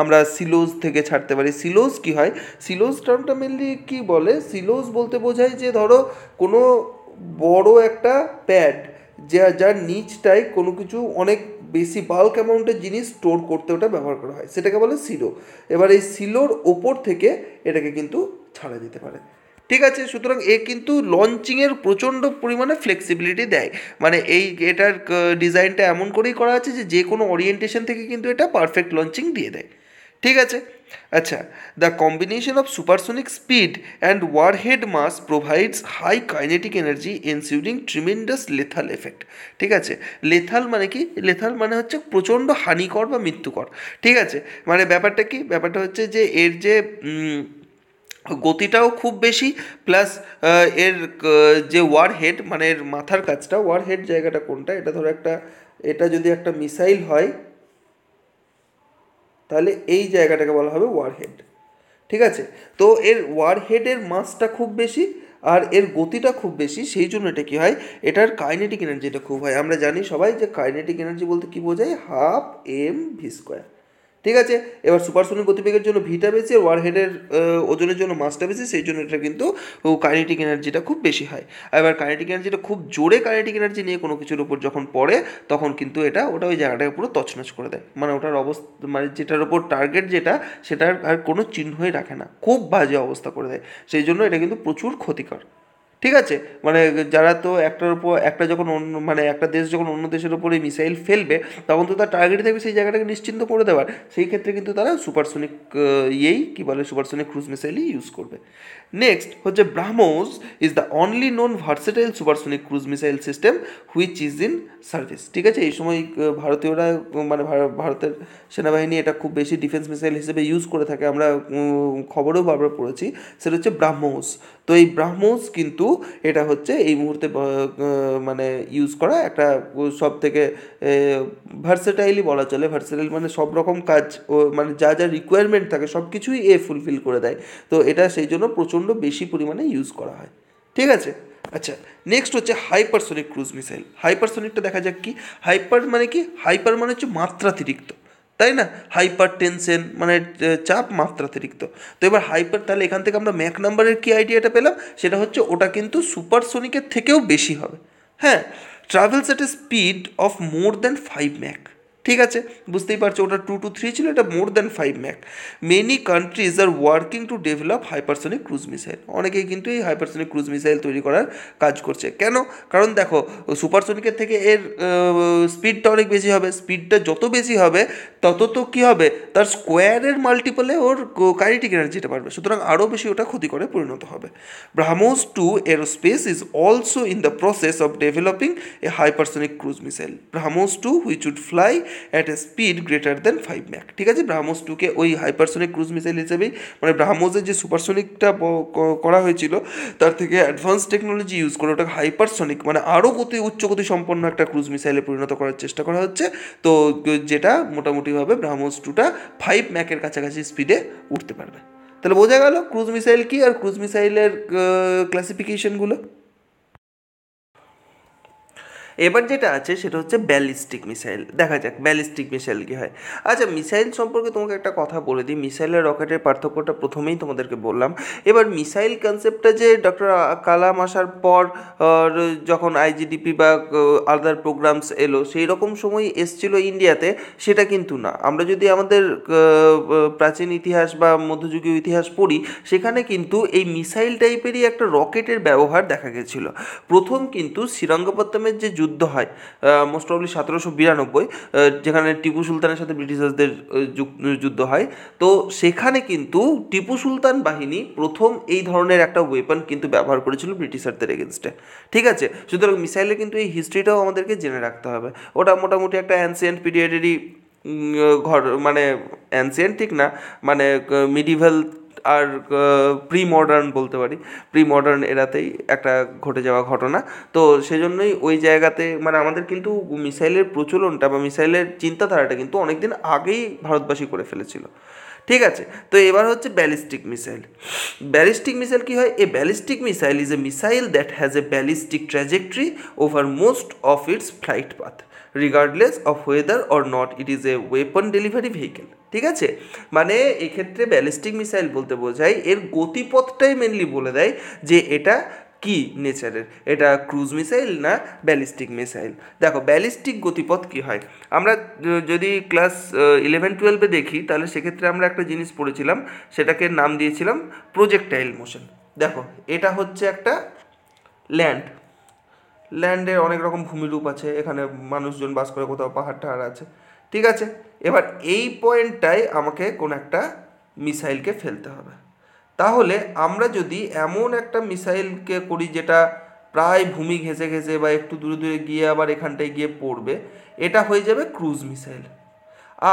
আমরা সিলোজ থেকে ছাড়তে পারি সিলোজ কি হয় সিলোজ টার্মটা মেনলি কি বলে সিলোজ বলতে বোঝায় যে ধরো কোনো বড় একটা প্যাড যা যার নিচটাই কোনো কিছু অনেক বেশি বাল্ক অ্যামাউন্টের জিনিস স্টোর করতে ওটা ব্যবহার করা হয় সেটাকে বলে সিলো এবার এই সিলোর ওপর থেকে এটাকে কিন্তু ছাড়া যেতে পারে ঠিক আছে সুতরাং এ কিন্তু লঞ্চিংয়ের প্রচণ্ড পরিমাণে ফ্লেক্সিবিলিটি দেয় মানে এই এটার ডিজাইনটা এমন করেই করা আছে যে যে কোনো ওরিয়েন্টেশন থেকে কিন্তু এটা পারফেক্ট লঞ্চিং দিয়ে দেয় ঠিক আছে আচ্ছা the combination of supersonic speed and warhead mass provides high kinetic energy ensuring tremendous lethal effect ঠিক আছে লেথাল মানে কি লেথাল মানে হচ্ছে প্রচণ্ড হানিকর বা মৃত্যুকর ঠিক আছে মানে ব্যাপারটা কি ব্যাপারটা হচ্ছে যে এর যে গতিটাও খুব বেশি প্লাস এর যে ওয়ার হেড মানে এর মাথার কাজটা ওয়ার হেড জায়গাটা কোনটা এটা ধরো একটা এটা যদি একটা মিসাইল হয় তাহলে এই জায়গাটাকে বলা হবে ওয়ার হেড ঠিক আছে তো এর ওয়ার হেডের মাসটা খুব বেশি আর এর গতিটা খুব বেশি সেই জন্য এটা কী হয় এটার কাইনেটিক এনার্জিটা খুব হয় আমরা জানি সবাই যে কাইনেটিক এনার্জি বলতে কী বোঝায় হাফ এম ভি স্কোয়ার ঠিক আছে এবার সুপারসোনিক গতিবেগের জন্য ভিটা বেশি আর ওয়ারহেডের ওজনের জন্য মাসটা বেশি সেই জন্য এটা কিন্তু কাইনেটিক এনার্জিটা খুব বেশি হয় এবার কাইনেটিক এনার্জিটা খুব জোরে কাইনেটিক এনার্জি নিয়ে কোনো কিছুর উপর যখন পড়ে তখন কিন্তু এটা ওটা ওই জায়গাটাকে পুরো তছনছ করে দেয় মানে ওটার অবস্থা মানে যেটার ওপর টার্গেট যেটা সেটার আর কোনো চিহ্নই রাখে না খুব বাজে অবস্থা করে দেয় সেই জন্য এটা কিন্তু প্রচুর ক্ষতিকর ঠিক আছে মানে যারা তো একটার উপর একটা যখন অন্য মানে একটা দেশ যখন অন্য দেশের উপরে মিসাইল ফেলবে তখন তো তার টার্গেট থাকবে সেই জায়গাটাকে নিশ্চিন্ত করে দেওয়ার সেই ক্ষেত্রে কিন্তু তারা সুপারসোনিক ইয়েই কী বলে সুপারসোনিক ক্রুজ মিসাইলই ইউজ করবে নেক্সট হচ্ছে BrahMos is the only known versatile supersonic cruise missile system which is in service ঠিক আছে এই সময় ভারতীয়রা মানে ভারতের সেনাবাহিনী এটা খুব বেশি ডিফেন্স মিসাইল হিসেবে ইউজ করে থাকে আমরা খবরেও বারবার পড়েছি সেটা হচ্ছে ব্রাহ্মোস তো এই ব্রাহ্মোস কিন্তু এটা হচ্ছে এই মুহূর্তে মানে ইউজ করা একটা সব থেকে ভার্সেটাইলই বলা চলে ভার্সেটাইল মানে সব রকম কাজ মানে যা যা রিকোয়ারমেন্ট থাকে সব কিছুই এ ফুলফিল করে দেয় তো এটা সেই জন্য প্রচুর প্রচণ্ড বেশি পরিমাণে ইউজ করা হয় ঠিক আছে আচ্ছা নেক্সট হচ্ছে হাইপারসনিক ক্রুজ মিসাইল হাইপারসনিকটা দেখা যাক কি হাইপার মানে কি হাইপার মানে হচ্ছে মাত্রাতিরিক্ত তাই না হাইপার টেনশন মানে চাপ মাত্রাতিরিক্ত তো এবার হাইপার তাহলে এখান থেকে আমরা ম্যাক নাম্বারের কী আইডিয়াটা পেলাম সেটা হচ্ছে ওটা কিন্তু সুপারসোনিকের থেকেও বেশি হবে হ্যাঁ travels at a speed of more than five Mach ঠিক আছে বুঝতেই পারছো ওটা টু টু থ্রি ছিল এটা more than five Mach many countries are working to develop hypersonic cruise missile অনেকেই কিন্তু এই হাইপারসনিক ক্রুজ মিসাইল তৈরি করার কাজ করছে কেন কারণ দেখো সুপারসনিকের থেকে এর স্পিডটা অনেক বেশি হবে স্পিডটা যত বেশি হবে তত তো কী হবে তার স্কোয়ারের মাল্টিপলে ওর কাইনেটিক এনার্জিটা বাড়বে সুতরাং আরও বেশি ওটা ক্ষতি করে পরিণত হবে BrahMos two aerospace is also in the process of developing a hypersonic cruise missile BrahMos two which would fly at a speed greater than five Mach ঠিক আছে ব্রাহ্মোস টুকে ওই হাইপারসোনিক ক্রুজ মিসাইল হিসেবেই মানে ব্রাহ্মসের যে সুপারসোনিকটা করা হয়েছিল তার থেকে অ্যাডভান্স টেকনোলজি ইউজ করে ওটাকে হাইপারসোনিক মানে আরও গতি উচ্চ গতি সম্পন্ন একটা ক্রুজ মিসাইলে পরিণত করার চেষ্টা করা হচ্ছে তো যেটা মোটামুটিভাবে ব্রাহ্মোস টুটা ফাইভ ম্যাকের কাছাকাছি স্পিডে উঠতে পারবে তাহলে বোঝা গেল ক্রুজ মিসাইল কি আর ক্রুজ মিসাইলের ক্লাসিফিকেশনগুলো এবার যেটা আছে সেটা হচ্ছে ব্যালিস্টিক মিসাইল দেখা যাক ব্যালিস্টিক মিসাইল কী হয় আচ্ছা মিসাইল সম্পর্কে তোমাকে একটা কথা বলে দিই মিসাইলের রকেটের পার্থক্যটা প্রথমেই তোমাদেরকে বললাম এবার মিসাইল কনসেপ্টটা যে ডক্টর কালাম আসার পর যখন আইজিডিপি বা আদার প্রোগ্রামস এলো সেই রকম সময় এসছিল ইন্ডিয়াতে সেটা কিন্তু না আমরা যদি আমাদের প্রাচীন ইতিহাস বা মধ্যযুগীয় ইতিহাস পড়ি সেখানে কিন্তু এই মিসাইল টাইপেরই একটা রকেটের ব্যবহার দেখা গেছিল প্রথম কিন্তু শ্রীরঙ্গপত্তমের যে যুদ্ধ যুদ্ধ হয় মোস্ট অবলি সতেরোশো বিরানব্বই যেখানে টিপু সুলতানের সাথে ব্রিটিশারদের যুদ্ধ হয় তো সেখানে কিন্তু টিপু সুলতান বাহিনী প্রথম এই ধরনের একটা ওয়েপন কিন্তু ব্যবহার করেছিল ব্রিটিশারদের এগেনস্টে ঠিক আছে সুতরাং মিসাইলের কিন্তু এই হিস্ট্রিটাও আমাদেরকে জেনে রাখতে হবে ওটা মোটামুটি একটা অ্যান্সিয়েন্ট পিরিয়ডেরই ঘর মানে অ্যান্সিয়েন্ট ঠিক না মানে মিডিভেল আর প্রি মডার্ন বলতে পারি প্রি মডার্ন এরাতেই একটা ঘটে যাওয়া ঘটনা তো সেজন্যই ওই জায়গাতে মানে আমাদের কিন্তু মিসাইলের প্রচলনটা বা মিসাইলের চিন্তাধারাটা কিন্তু অনেক দিন আগেই ভারতবাসী করে ফেলেছিল ঠিক আছে তো এবার হচ্ছে ব্যালিস্টিক মিসাইল ব্যালিস্টিক মিসাইল কি হয় a ballistic missile is a missile that has a ballistic trajectory over most of its flight path regardless of whether or not it is a weapon delivery vehicle ঠিক আছে মানে এক্ষেত্রে ballistic missile বলতে বোঝায় এর গতিপথটাই mainly বলে দেয় যে এটা কি নেচারের এটা ক্রুজ মিসাইল না ব্যালিস্টিক মিসাইল দেখো ব্যালিস্টিক গতিপথ কি হয় আমরা যদি ক্লাস ইলেভেন টুয়েলভে দেখি তাহলে সেক্ষেত্রে আমরা একটা জিনিস পড়েছিলাম সেটাকে নাম দিয়েছিলাম প্রজেক্টাইল মোশন দেখো এটা হচ্ছে একটা ল্যান্ড ল্যান্ডে অনেক রকম ভূমিরূপ আছে এখানে মানুষজন বাস করে কোথাও পাহাড় টাহাড় আছে ঠিক আছে এবার এই পয়েন্টটাই আমাকে কোনো একটা মিসাইলকে ফেলতে হবে তাহলে আমরা যদি এমন একটা মিসাইলকে করি যেটা প্রায় ভূমি ঘেঁষে ঘেঁষে বা একটু দূরে দূরে গিয়ে আবার এখানটায় গিয়ে পড়বে এটা হয়ে যাবে ক্রুজ মিসাইল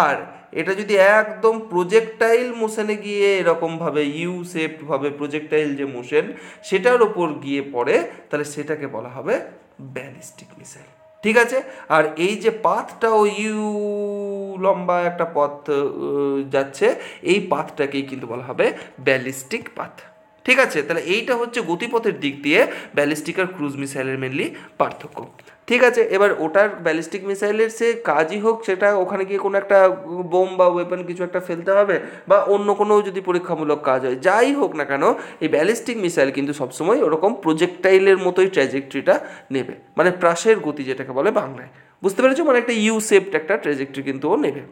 আর এটা যদি একদম প্রজেক্টাইল মোশনে গিয়ে এরকমভাবে ইউ সেপভাবে প্রজেক্টাইল যে মোশন সেটার ওপর গিয়ে পড়ে তাহলে সেটাকে বলা হবে ব্যালিস্টিক মিসাইল ঠিক আছে আর এই যে পাথটাও ইউ লম্বা একটা পথ যাচ্ছে এই পাথটাকেই কিন্তু বলা হবে ব্যালিস্টিক পাথ ঠিক আছে তাহলে এইটা হচ্ছে গতিপথের দিক দিয়ে ব্যালিস্টিক আর ক্রুজ মিসাইলের মেনলি পার্থক্য ঠিক আছে এবার ওটার ব্যালিস্টিক মিসাইলের সে কাজই হোক সেটা ওখানে গিয়ে কোনো একটা বোম বা ওয়েপন কিছু একটা ফেলতে হবে বা অন্য কোনো যদি পরীক্ষামূলক কাজ হয় যাই হোক না কেন এই ব্যালিস্টিক মিসাইল কিন্তু সবসময় ওরকম প্রজেক্টাইলের মতোই ট্র্যাজেক্টরিটা নেবে মানে প্রাসের গতি যেটাকে বলে বাংলায় বুঝতে পেরেছো মানে একটা ইউ সেপড একটা ট্র্যাজেক্টরি কিন্তু ও নেবে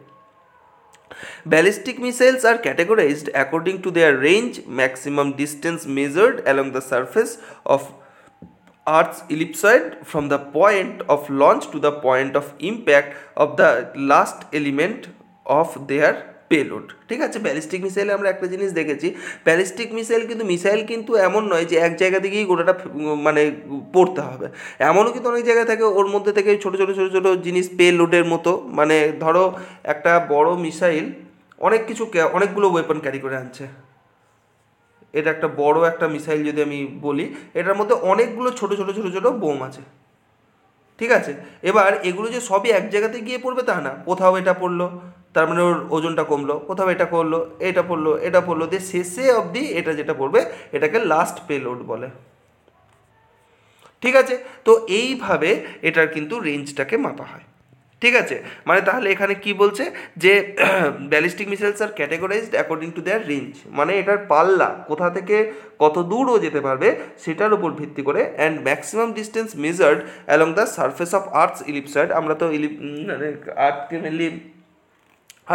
Ballistic missiles are categorized according to their range, maximum distance measured along the surface of Earth's ellipsoid from the point of launch to the point of impact of the last element of their payload ঠিক আছে ballistic মিসাইলে আমরা একটা জিনিস দেখেছি ballistic missile কিন্তু missile কিন্তু এমন নয় যে এক জায়গা থেকেই গোটাটা মানে পড়তে হবে এমনও কিন্তু অনেক জায়গা থাকে ওর মধ্যে থেকে ছোটো ছোটো ছোটো ছোটো জিনিস পেলোডের মতো মানে ধরো একটা বড় মিসাইল অনেক কিছু অনেকগুলো ওয়েপন ক্যারি করে আনছে এটা একটা বড় একটা মিসাইল যদি আমি বলি এটার মধ্যে অনেকগুলো ছোট ছোট ছোট ছোট বোম আছে ঠিক আছে এবার এগুলো যে সবই এক জায়গাতে গিয়ে পড়বে তা না কোথাও এটা পড়লো তার মানে ওর ওজনটা কমলো কোথাও এটা করলো এটা পড়লো এটা পড়লো দিয়ে শেষে অবধি এটা যেটা পড়বে এটাকে লাস্ট পেলোড বলে ঠিক আছে তো এইভাবে এটার কিন্তু রেঞ্জটাকে মাপা হয় ঠিক আছে মানে তাহলে এখানে কি বলছে যে ballistic missiles are categorized according to their range মানে এটার পাল্লা কোথা থেকে কত দূরও যেতে পারবে সেটার উপর ভিত্তি করে and maximum distance measured along the surface of earth's ellipsoid আমরা তো ইলিপ আর্থকে মেনলি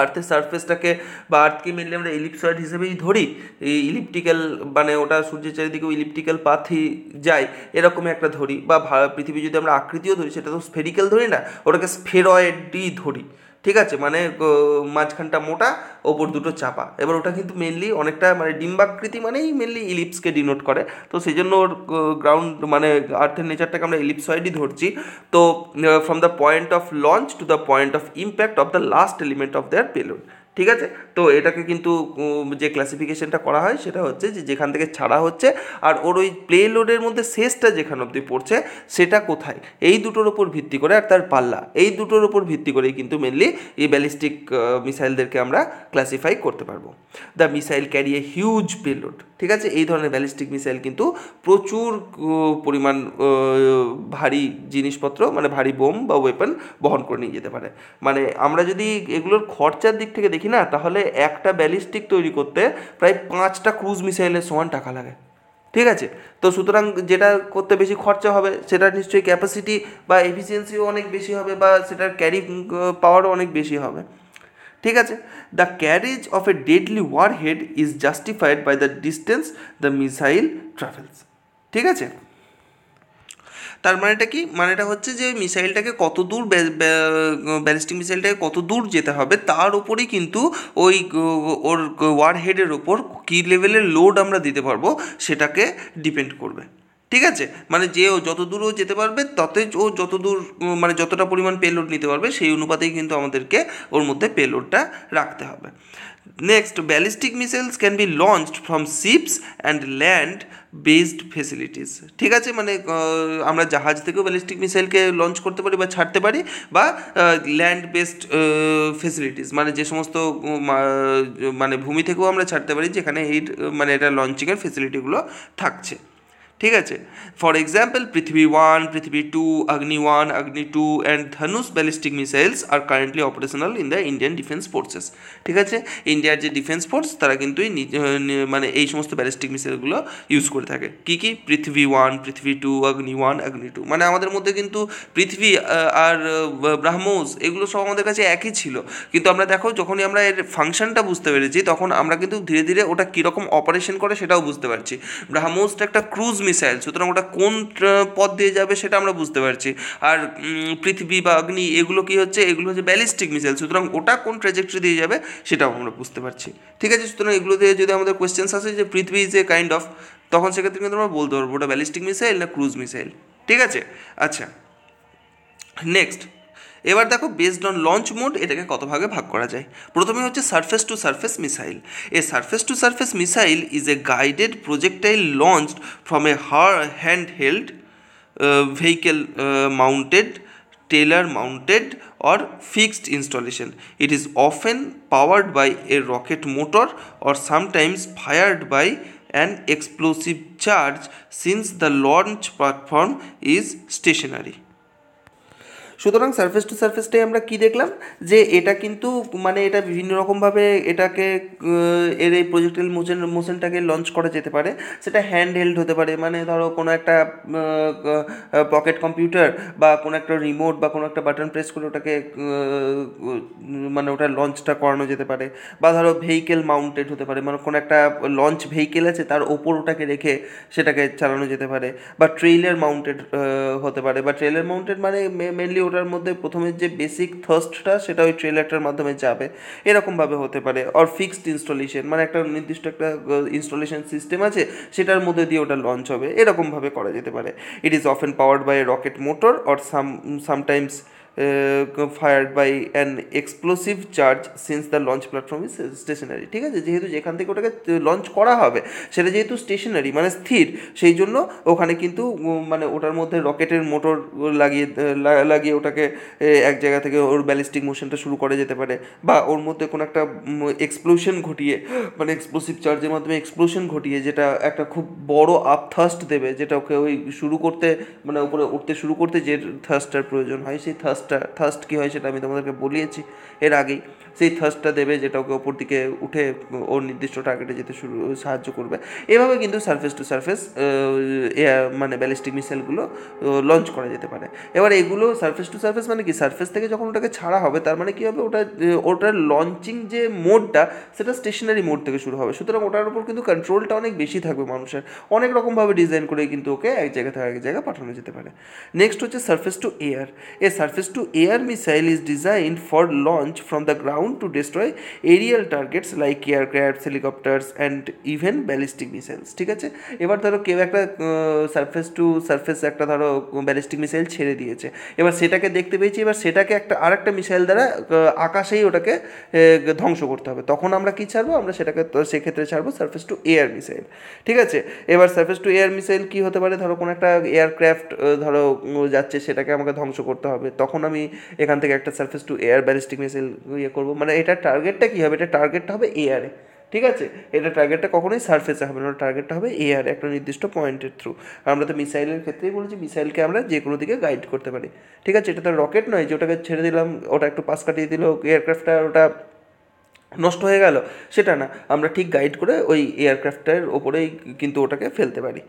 আর্থের সারফেসটাকে বা আর্থকে মেনলি আমরা ইলিপসয়েড হিসেবেই ধরি এই ইলিপটিক্যাল মানে ওটা সূর্যের চারিদিকেও ইলিপটিক্যাল পাথই যায় এরকম একটা ধরি বা পৃথিবী যদি আমরা আকৃতিও ধরি সেটা তো স্ফেরিক্যাল ধরি না ওটাকে স্ফেরয়েডই ধরি ঠিক আছে মানে মাঝখানটা মোটা ওপর দুটো চাপা এবার ওটা কিন্তু মেনলি অনেকটা মানে ডিম্বাকৃতি মানেই মেনলি ইলিপসকে ডিনোট করে তো সেই জন্য ওর গ্রাউন্ড মানে আর্থের নেচারটাকে আমরা ইলিপসয়েডই ধরছি তো from the point of launch to the point of impact of the last element of their payload ঠিক আছে তো এটাকে কিন্তু যে ক্লাসিফিকেশনটা করা হয় সেটা হচ্ছে যে যেখান থেকে ছাড়া হচ্ছে আর ওর ওই প্লে লোডের মধ্যে শেষটা যেখানে অবধি পড়ছে সেটা কোথায় এই দুটোর ওপর ভিত্তি করে আর তার পাল্লা এই দুটোর ওপর ভিত্তি করেই কিন্তু মেনলি এই ব্যালিস্টিক মিসাইলদেরকে আমরা ক্লাসিফাই করতে পারবো the missile carry a huge payload ঠিক আছে এই ধরনের ব্যালিস্টিক মিসাইল কিন্তু প্রচুর পরিমাণ ভারী জিনিসপত্র মানে ভারী বোম বা ওয়েপন বহন করে নিয়ে যেতে পারে মানে আমরা যদি এগুলোর খরচার দিক থেকে দেখি না তাহলে একটা ব্যালিস্টিক তৈরি করতে প্রায় পাঁচটা ক্রুজ মিসাইলের সমান টাকা লাগে ঠিক আছে তো সুতরাং যেটা করতে বেশি খরচা হবে সেটা নিশ্চয়ই ক্যাপাসিটি বা এফিসিয়েন্সিও অনেক বেশি হবে বা সেটার ক্যারি পাওয়ারও অনেক বেশি হবে ঠিক আছে the carriage of a deadly warhead is justified by the distance the missile travels ঠিক আছে তার মানেটা কি মানেটা হচ্ছে যে মিসাইলটাকে কত দূর ব্যালিস্টিক মিসাইলটাকে কত দূর যেতে হবে তার উপরেই কিন্তু ওই ওর ওয়ার হেডের ওপর কী লেভেলের লোড আমরা দিতে পারবো সেটাকে ডিপেন্ড করবে ঠিক আছে মানে যে ও যত দূর ও যেতে পারবে ততই ও যত দূর মানে যতটা পরিমাণ পেলোড নিতে পারবে সেই অনুপাতেই কিন্তু আমাদেরকে ওর মধ্যে পেলোডটা রাখতে হবে next ballistic missiles can be launched from ships and land based facilities ঠিক আছে মানে আমরা জাহাজ থেকেও ব্যালিস্টিক মিসাইলকে লঞ্চ করতে পারি বা ছাড়তে পারি বা ল্যান্ড বেসড ফেসিলিটিস মানে যে সমস্ত মানে ভূমি থেকেও আমরা ছাড়তে পারি যেখানে এই মানে এটা লঞ্চিংয়ের ফেসিলিটিগুলো থাকছে ঠিক আছে for example Prithvi one Prithvi two Agni one Agni two and Dhanush ballistic missiles are currently operational in the Indian defence forces ঠিক আছে ইন্ডিয়ার যে ডিফেন্স ফোর্স তারা কিন্তু মানে এই সমস্ত ব্যালিস্টিক মিসাইলগুলো ইউজ করে থাকে কী কী পৃথিবী one Prithvi two Agni one Agni two মানে আমাদের মধ্যে কিন্তু পৃথিবী আর ব্রাহ্মোস এগুলো সব আমাদের কাছে একই ছিল কিন্তু আমরা দেখো যখনই আমরা এর ফাংশনটা বুঝতে পেরেছি তখন আমরা কিন্তু ধীরে ধীরে ওটা কীরকম অপারেশন করে সেটাও বুঝতে পারছি ব্রাহ্মোসটা একটা ক্রুজ মিসাইল সুতরাং ওটা কোন পথ দিয়ে যাবে সেটা আমরা বুঝতে পারছি আর পৃথিবী বা অগ্নি এগুলো কি হচ্ছে এগুলো হচ্ছে ব্যালিস্টিক মিসাইল সুতরাং ওটা কোন ট্রেজেক্টরি দিয়ে যাবে সেটাও আমরা বুঝতে পারছি ঠিক আছে সুতরাং এগুলো দিয়ে যদি আমাদের কোয়েশ্চেন্স আসে যে পৃথিবী ইজ এ কাইন্ড অফ তখন সেক্ষেত্রে কিন্তু আমরা বলতে পারবো ওটা ব্যালিস্টিক মিসাইল না ক্রুজ মিসাইল ঠিক আছে আচ্ছা নেক্সট এবার দেখো বেসড অন লঞ্চ মোড এটাকে কত ভাগে ভাগ করা যায় প্রথমে হচ্ছে surface to surface missile a surface to surface missile is a guided projectile launch from a her hand held vehicle mounted trailer mounted or fixed installation it is often powered by a rocket motor or sometimes fired by an explosive charge since the launch platform is stationary সুতরাং surface to সারফেসটাই আমরা কি দেখলাম যে এটা কিন্তু মানে এটা বিভিন্ন রকমভাবে এটাকে এর এই প্রজেক্টাইল মোশন মোশনটাকে লঞ্চ করা যেতে পারে সেটা হ্যান্ড হেল্ড হতে পারে মানে ধরো কোনো একটা পকেট কম্পিউটার বা কোনো একটা রিমোট বা কোনো একটা বাটন প্রেস করে ওটাকে মানে ওটা লঞ্চটা করানো যেতে পারে বা ধরো ভেহিকেল মাউন্টেড হতে পারে মানে কোনো একটা লঞ্চ ভেহিকেল আছে তার ওপর ওটাকে রেখে সেটাকে চালানো যেতে পারে বা ট্রেইলার মাউন্টেড হতে পারে বা ট্রেইলার মাউন্টেড মানে মেনলি ওটার মধ্যে প্রথমে যে বেসিক থার্স্টটা সেটা ওই ট্রেলারটার মাধ্যমে যাবে এরকমভাবে হতে পারে অর ফিক্সড ইনস্টলেশন মানে একটা নির্দিষ্ট একটা ইনস্টলেশন সিস্টেম আছে সেটার মধ্যে দিয়ে ওটা লঞ্চ হবে এরকমভাবে করা যেতে পারে it is often powered by a rocket motor or some sometimes fired by an explosive charge since the launch platform is stationary ঠিক আছে যেহেতু যেখান থেকে ওটাকে লঞ্চ করা হবে সেটা যেহেতু স্টেশনারি মানে স্থির সেই জন্য ওখানে কিন্তু মানে ওটার মধ্যে রকেটের মোটর লাগিয়ে লাগিয়ে ওটাকে এক জায়গা থেকে ওর ব্যালিস্টিক মোশনটা শুরু করা যেতে পারে বা ওর মধ্যে কোনো একটা এক্সপ্লোশন ঘটিয়ে মানে এক্সপ্লোসিভ চার্জের মাধ্যমে এক্সপ্লোশন ঘটিয়ে যেটা একটা খুব বড় আপ থাস্ট দেবে যেটা ওকে ওই শুরু করতে মানে উপরে উঠতে শুরু করতে যে থাস্টটার প্রয়োজন হয় সেই থাস্ট থার্স্টটা থার্স্ট কী হয় সেটা আমি তোমাদেরকে বলিয়েছি এর আগেই সেই থার্স্টটা দেবে যেটা ওকে ওপর দিকে উঠে ওর নির্দিষ্ট টার্গেটে যেতে শুরু সাহায্য করবে এভাবে কিন্তু সারফেস টু এয়ার মানে ব্যালিস্টিক মিসাইলগুলো লঞ্চ করা যেতে পারে এবার এগুলো সার্ফেস টু সার্ফেস মানে কি সার্ফেস থেকে যখন ওটাকে ছাড়া হবে তার মানে কী হবে ওটা ওটার লঞ্চিং যে মোডটা সেটা স্টেশনারি মোড থেকে শুরু হবে সুতরাং ওটার উপর কিন্তু কন্ট্রোলটা অনেক বেশি থাকবে মানুষের অনেক রকমভাবে ডিজাইন করে কিন্তু ওকে এক জায়গা থেকে এক জায়গায় পাঠানো যেতে পারে নেক্সট হচ্ছে surface to air a surface to to air missile is designed for launch from the ground to destroy aerial targets like aircrafts, helicopters and even ballistic missiles ঠিক আছে এবার ধরো কেউ একটা সারফেস টু সারফেস একটা ধরো ballistic missile ছেড়ে দিয়েছে এবার সেটাকে দেখতে পেয়েছি এবার সেটাকে একটা আর একটা মিসাইল দ্বারা আকাশেই ওটাকে ধ্বংস করতে হবে তখন আমরা কী ছাড়বো আমরা সেটাকে সেক্ষেত্রে ছাড়বো সারফেস টু এয়ার মিসাইল ঠিক আছে এবার সারফেস টু এয়ার মিসাইল কী হতে পারে ধরো কোনো একটা এয়ারক্রাফট ধরো যাচ্ছে সেটাকে আমাকে ধ্বংস করতে হবে তখন তখন আমি এখান থেকে একটা surface to air ballistic missile ইয়ে করবো মানে এটার টার্গেটটা কী হবে এটা টার্গেটটা হবে এয়ারে ঠিক আছে এটা টার্গেটটা কখনোই সার্ফেসে হবে না টার্গেটটা হবে এয়ার একটা নির্দিষ্ট পয়েন্টের থ্রু আমরা তো মিসাইলের ক্ষেত্রেই বলেছি মিসাইলকে আমরা যে কোনো দিকে গাইড করতে পারি ঠিক আছে এটা তো রকেট নয় যে ওটাকে ছেড়ে দিলাম ওটা একটু পাশ কাটিয়ে দিল এয়ারক্রাফটটা ওটা নষ্ট হয়ে গেল সেটা না আমরা ঠিক গাইড করে ওই এয়ারক্রাফটের ওপরেই কিন্তু ওটাকে ফেলতে পারি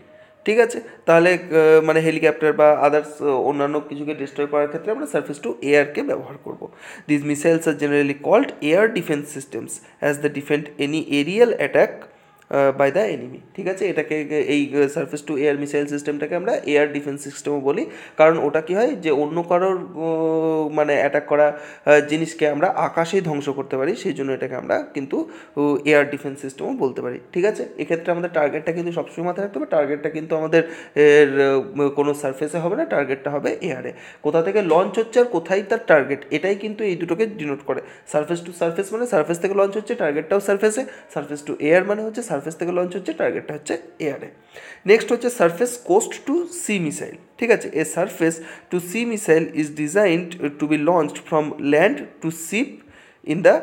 ঠিক আছে তাহলে মানে হেলিকপ্টার বা আদার্স অন্যান্য কিছুকে ডিস্ট্রয় করার ক্ষেত্রে আমরা সার্ফেস টু এয়ারকে ব্যবহার করব this missiles are generally called air defence systems as the defend any aerial attack by the enemy ঠিক আছে এটাকে এই সার্ফেস টু এয়ার মিসাইল সিস্টেমটাকে আমরা এয়ার ডিফেন্স সিস্টেমও বলি কারণ ওটা কি হয় যে অন্য কারোর মানে অ্যাটাক করা জিনিসকে আমরা আকাশেই ধ্বংস করতে পারি সেই জন্য এটাকে আমরা কিন্তু এয়ার ডিফেন্স সিস্টেমও বলতে পারি ঠিক আছে এক্ষেত্রে আমাদের টার্গেটটা কিন্তু সবসময় মাথায় রাখতে হবে টার্গেটটা কিন্তু আমাদের এর কোনো সার্ফেসে হবে না টার্গেটটা হবে এয়ারে কোথা থেকে লঞ্চ হচ্ছে আর কোথায় তার টার্গেট এটাই কিন্তু এই দুটোকে ডিনোট করে সার্ফেস টু সার্ফেস মানে সার্ফেস থেকে লঞ্চ হচ্ছে টার্গেটটাও সার্ফেসে সার্ফেস টু এয়ার মানে হচ্ছে সার্ফেস সার্ফেস থেকে লঞ্চ হচ্ছে টার্গেটটা হচ্ছে এয়ারে নেক্সট হচ্ছে surface coast to sea missile ঠিক আছে a surface to sea missile is designed to be launched from land to ship in the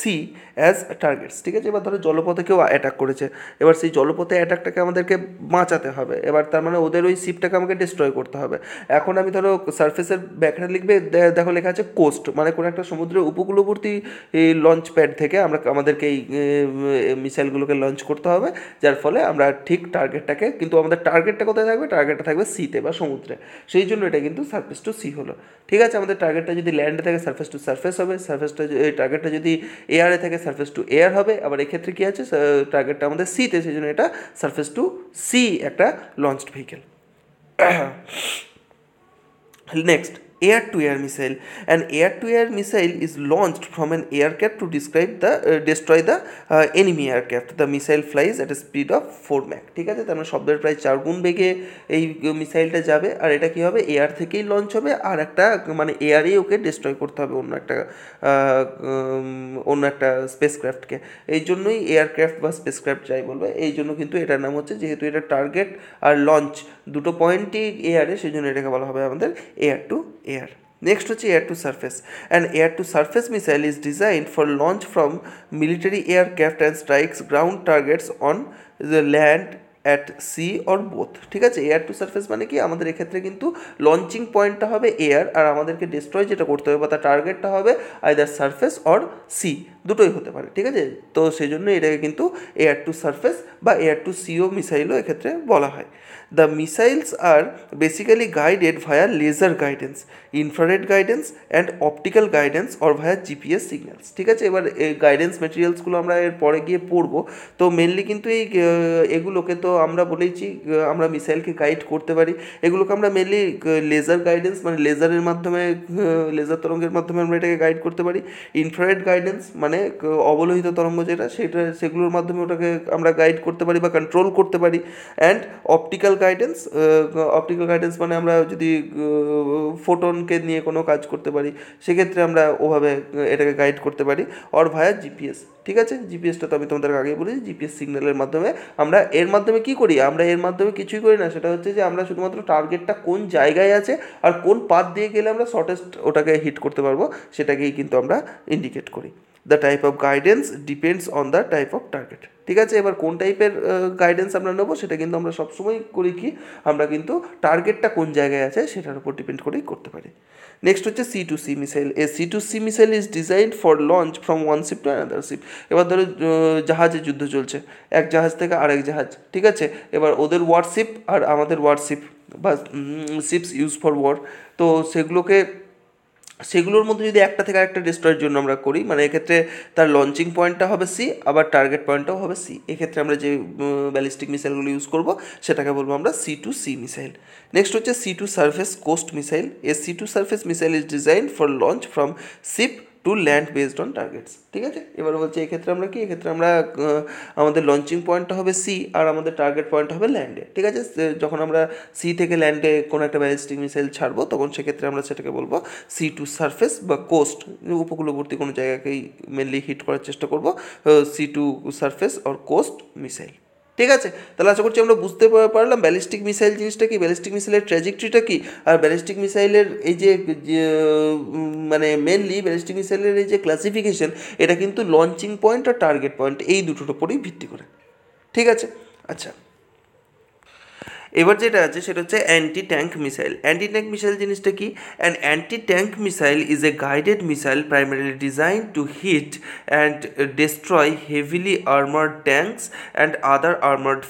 sea as targets ঠিক আছে এবার ধরো জলপথে কেউ অ্যাটাক করেছে এবার সেই জলপথে অ্যাটাকটাকে আমাদেরকে বাঁচাতে হবে এবার তার মানে ওদের ওই শিপটাকে আমাকে ডিস্ট্রয় করতে হবে এখন আমি ধরো সার্ফেসের ব্যাখ্যা লিখবে দেখো লেখা আছে কোস্ট মানে কোনো একটা সমুদ্রের উপকূলবর্তী লঞ্চ প্যাড থেকে আমরা আমাদেরকে এই মিসাইলগুলোকে লঞ্চ করতে হবে যার ফলে আমরা ঠিক টার্গেটটাকে কিন্তু আমাদের টার্গেটটা কোথায় থাকবে টার্গেটটা থাকবে সিতে বা সমুদ্রে সেই জন্য এটা কিন্তু সার্ফেস টু সি হলো ঠিক আছে আমাদের টার্গেটটা যদি ল্যান্ডে থাকে সার্ফেস টু সার্ফেস হবে সার্ফেসটা টার্গেটটা যদি এয়ারে থাকে সারফেস টু এয়ার হবে আবার এক্ষেত্রে কী আছে টার্গেটটা আমাদের সিতে সেই জন্য এটা সারফেস টু সি একটা launched vehicle next air to air missile an air to air missile is launched from an aircraft to describe the uh, destroy the uh, enemy aircraft the missile flies at a speed of 4 mach ঠিক আছে তার মানে শব্দের প্রায় চার গুণ বেগে এই মিসাইলটা যাবে আর এটা কি হবে এয়ার থেকেই লঞ্চ হবে আর একটা মানে এয়ারেই ওকে ডিস্ট্রয় করতে হবে অন্য একটা অন্য একটা স্পেসক্রাফটকে এই জন্যই এয়ারক্রাফট বা স্পেসক্রাফট যাই বলবে এই জন্য কিন্তু এটার নাম হচ্ছে যেহেতু এটা টার্গেট আর লঞ্চ দুটো পয়েন্টই এয়ারে সেই জন্য এটাকে বলা হবে আমাদের এয়ার টু air. Next হচ্ছে air to surface. An air to surface missile is designed for launch from military aircraft and strikes ground targets on the land at sea or both ঠিক আছে এয়ার টু সার্ফেস মানে কি আমাদের এক্ষেত্রে কিন্তু launching পয়েন্টটা হবে এয়ার আর আমাদেরকে ডিস্ট্রয় যেটা করতে হবে বা তার টার্গেটটা হবে আইদার সার্ফেস অর সি দুটোই হতে পারে ঠিক আছে তো সেই জন্য এটাকে কিন্তু এয়ার টু সার্ফেস বা এয়ার টু সিও মিসাইলও এক্ষেত্রে বলা হয় The missiles are basically guided via laser guidance, infrared guidance and optical guidance or via GPS signals. ঠিক আছে এবার গাইডেন্স মেটেরিয়ালসগুলো আমরা এর পরে গিয়ে পড়বো তো মেনলি কিন্তু এই এগুলোকে তো আমরা বলেছি আমরা মিসাইলকে গাইড করতে পারি এগুলোকে আমরা মেনলি লেজার গাইডেন্স মানে লেজারের মাধ্যমে লেজার তরঙ্গের মাধ্যমে আমরা এটাকে গাইড করতে পারি ইনফ্রারেড গাইডেন্স মানে অবলোহিত তরঙ্গ যেটা সেটা সেগুলোর মাধ্যমে ওটাকে আমরা গাইড করতে পারি বা কন্ট্রোল করতে পারি and optical optical guidance optical guidance মানে আমরা যদি ফোটনকে নিয়ে কোনো কাজ করতে পারি সেক্ষেত্রে আমরা ওভাবে এটাকে গাইড করতে পারি অর ভায়া জিপিএস ঠিক আছে জিপিএসটা তো আমি তোমাদের আগেই বলেছি জিপিএস সিগন্যালের মাধ্যমে আমরা এর মাধ্যমে কি করি আমরা এর মাধ্যমে কিছুই করি না সেটা হচ্ছে যে আমরা শুধুমাত্র টার্গেটটা কোন জায়গায় আছে আর কোন পাত দিয়ে গেলে আমরা শর্টেস্ট ওটাকে হিট করতে পারবো সেটাকেই কিন্তু আমরা ইন্ডিকেট করি the type of guidance depends on the type of target ঠিক আছে এবার কোন টাইপের গাইডেন্স আমরা নেবো সেটা কিন্তু আমরা সবসময় করি কি আমরা কিন্তু টার্গেটটা কোন জায়গায় আছে সেটার উপর ডিপেন্ড করেই করতে পারি নেক্সট হচ্ছে sea to sea missile a sea to sea missile is design for launch from one ship to another ship এবার ধরো জাহাজে যুদ্ধ চলছে এক জাহাজ থেকে আরেক জাহাজ ঠিক আছে এবার ওদের ওয়ারশিপ আর আমাদের ওয়ারশিপ বা শিপস ইউজ ফর ওয়ার তো সেগুলোকে সেগুলোর মধ্যে যদি একটা থেকে আরেকটা ডিস্ট্রয়ের জন্য আমরা করি মানে এক্ষেত্রে তার লঞ্চিং পয়েন্টটা হবে সি আবার টার্গেট পয়েন্টটাও হবে সি এক্ষেত্রে আমরা যে ব্যালিস্টিক মিসাইলগুলো ইউজ করব সেটাকে বলবো আমরা sea to sea missile next হচ্ছে sea to surface coast missile a sea to surface missile is design for launch from ship to land based on targets ঠিক আছে এবার বলছে এক্ষেত্রে আমরা কি এক্ষেত্রে আমরা আমাদের লঞ্চিং পয়েন্টটা হবে সি আর আমাদের টার্গেট পয়েন্ট হবে ল্যান্ডে ঠিক আছে যখন আমরা সি থেকে ল্যান্ডে কোনো একটা ব্যালিস্টিক মিসাইল ছাড়বো তখন সেক্ষেত্রে আমরা সেটাকে বলবো সি টু সারফেস বা কোস্ট উপকূলবর্তী কোনো জায়গাকেই মেনলি হিট করার চেষ্টা করবো sea to surface or coast missile ঠিক আছে তাহলে আশা করছি আমরা বুঝতে পারলাম ব্যালিস্টিক মিসাইল জিনিসটা কি ব্যালিস্টিক মিসাইলের ট্র্যাজেক্টরিটা কি আর ব্যালিস্টিক মিসাইলের এই যে মানে মেনলি ব্যালিস্টিক মিসাইলের এই যে ক্লাসিফিকেশন এটা কিন্তু লঞ্চিং পয়েন্ট আর টার্গেট পয়েন্ট এই দুটোর উপরেই ভিত্তি করে ঠিক আছে আচ্ছা এবার যেটা আছে সেটা হচ্ছে anti tank missile anti tank missile জিনিসটা কি and anti tank missile is a guided missile primarily design to hit and destroy heavily armoured tanks and other armoured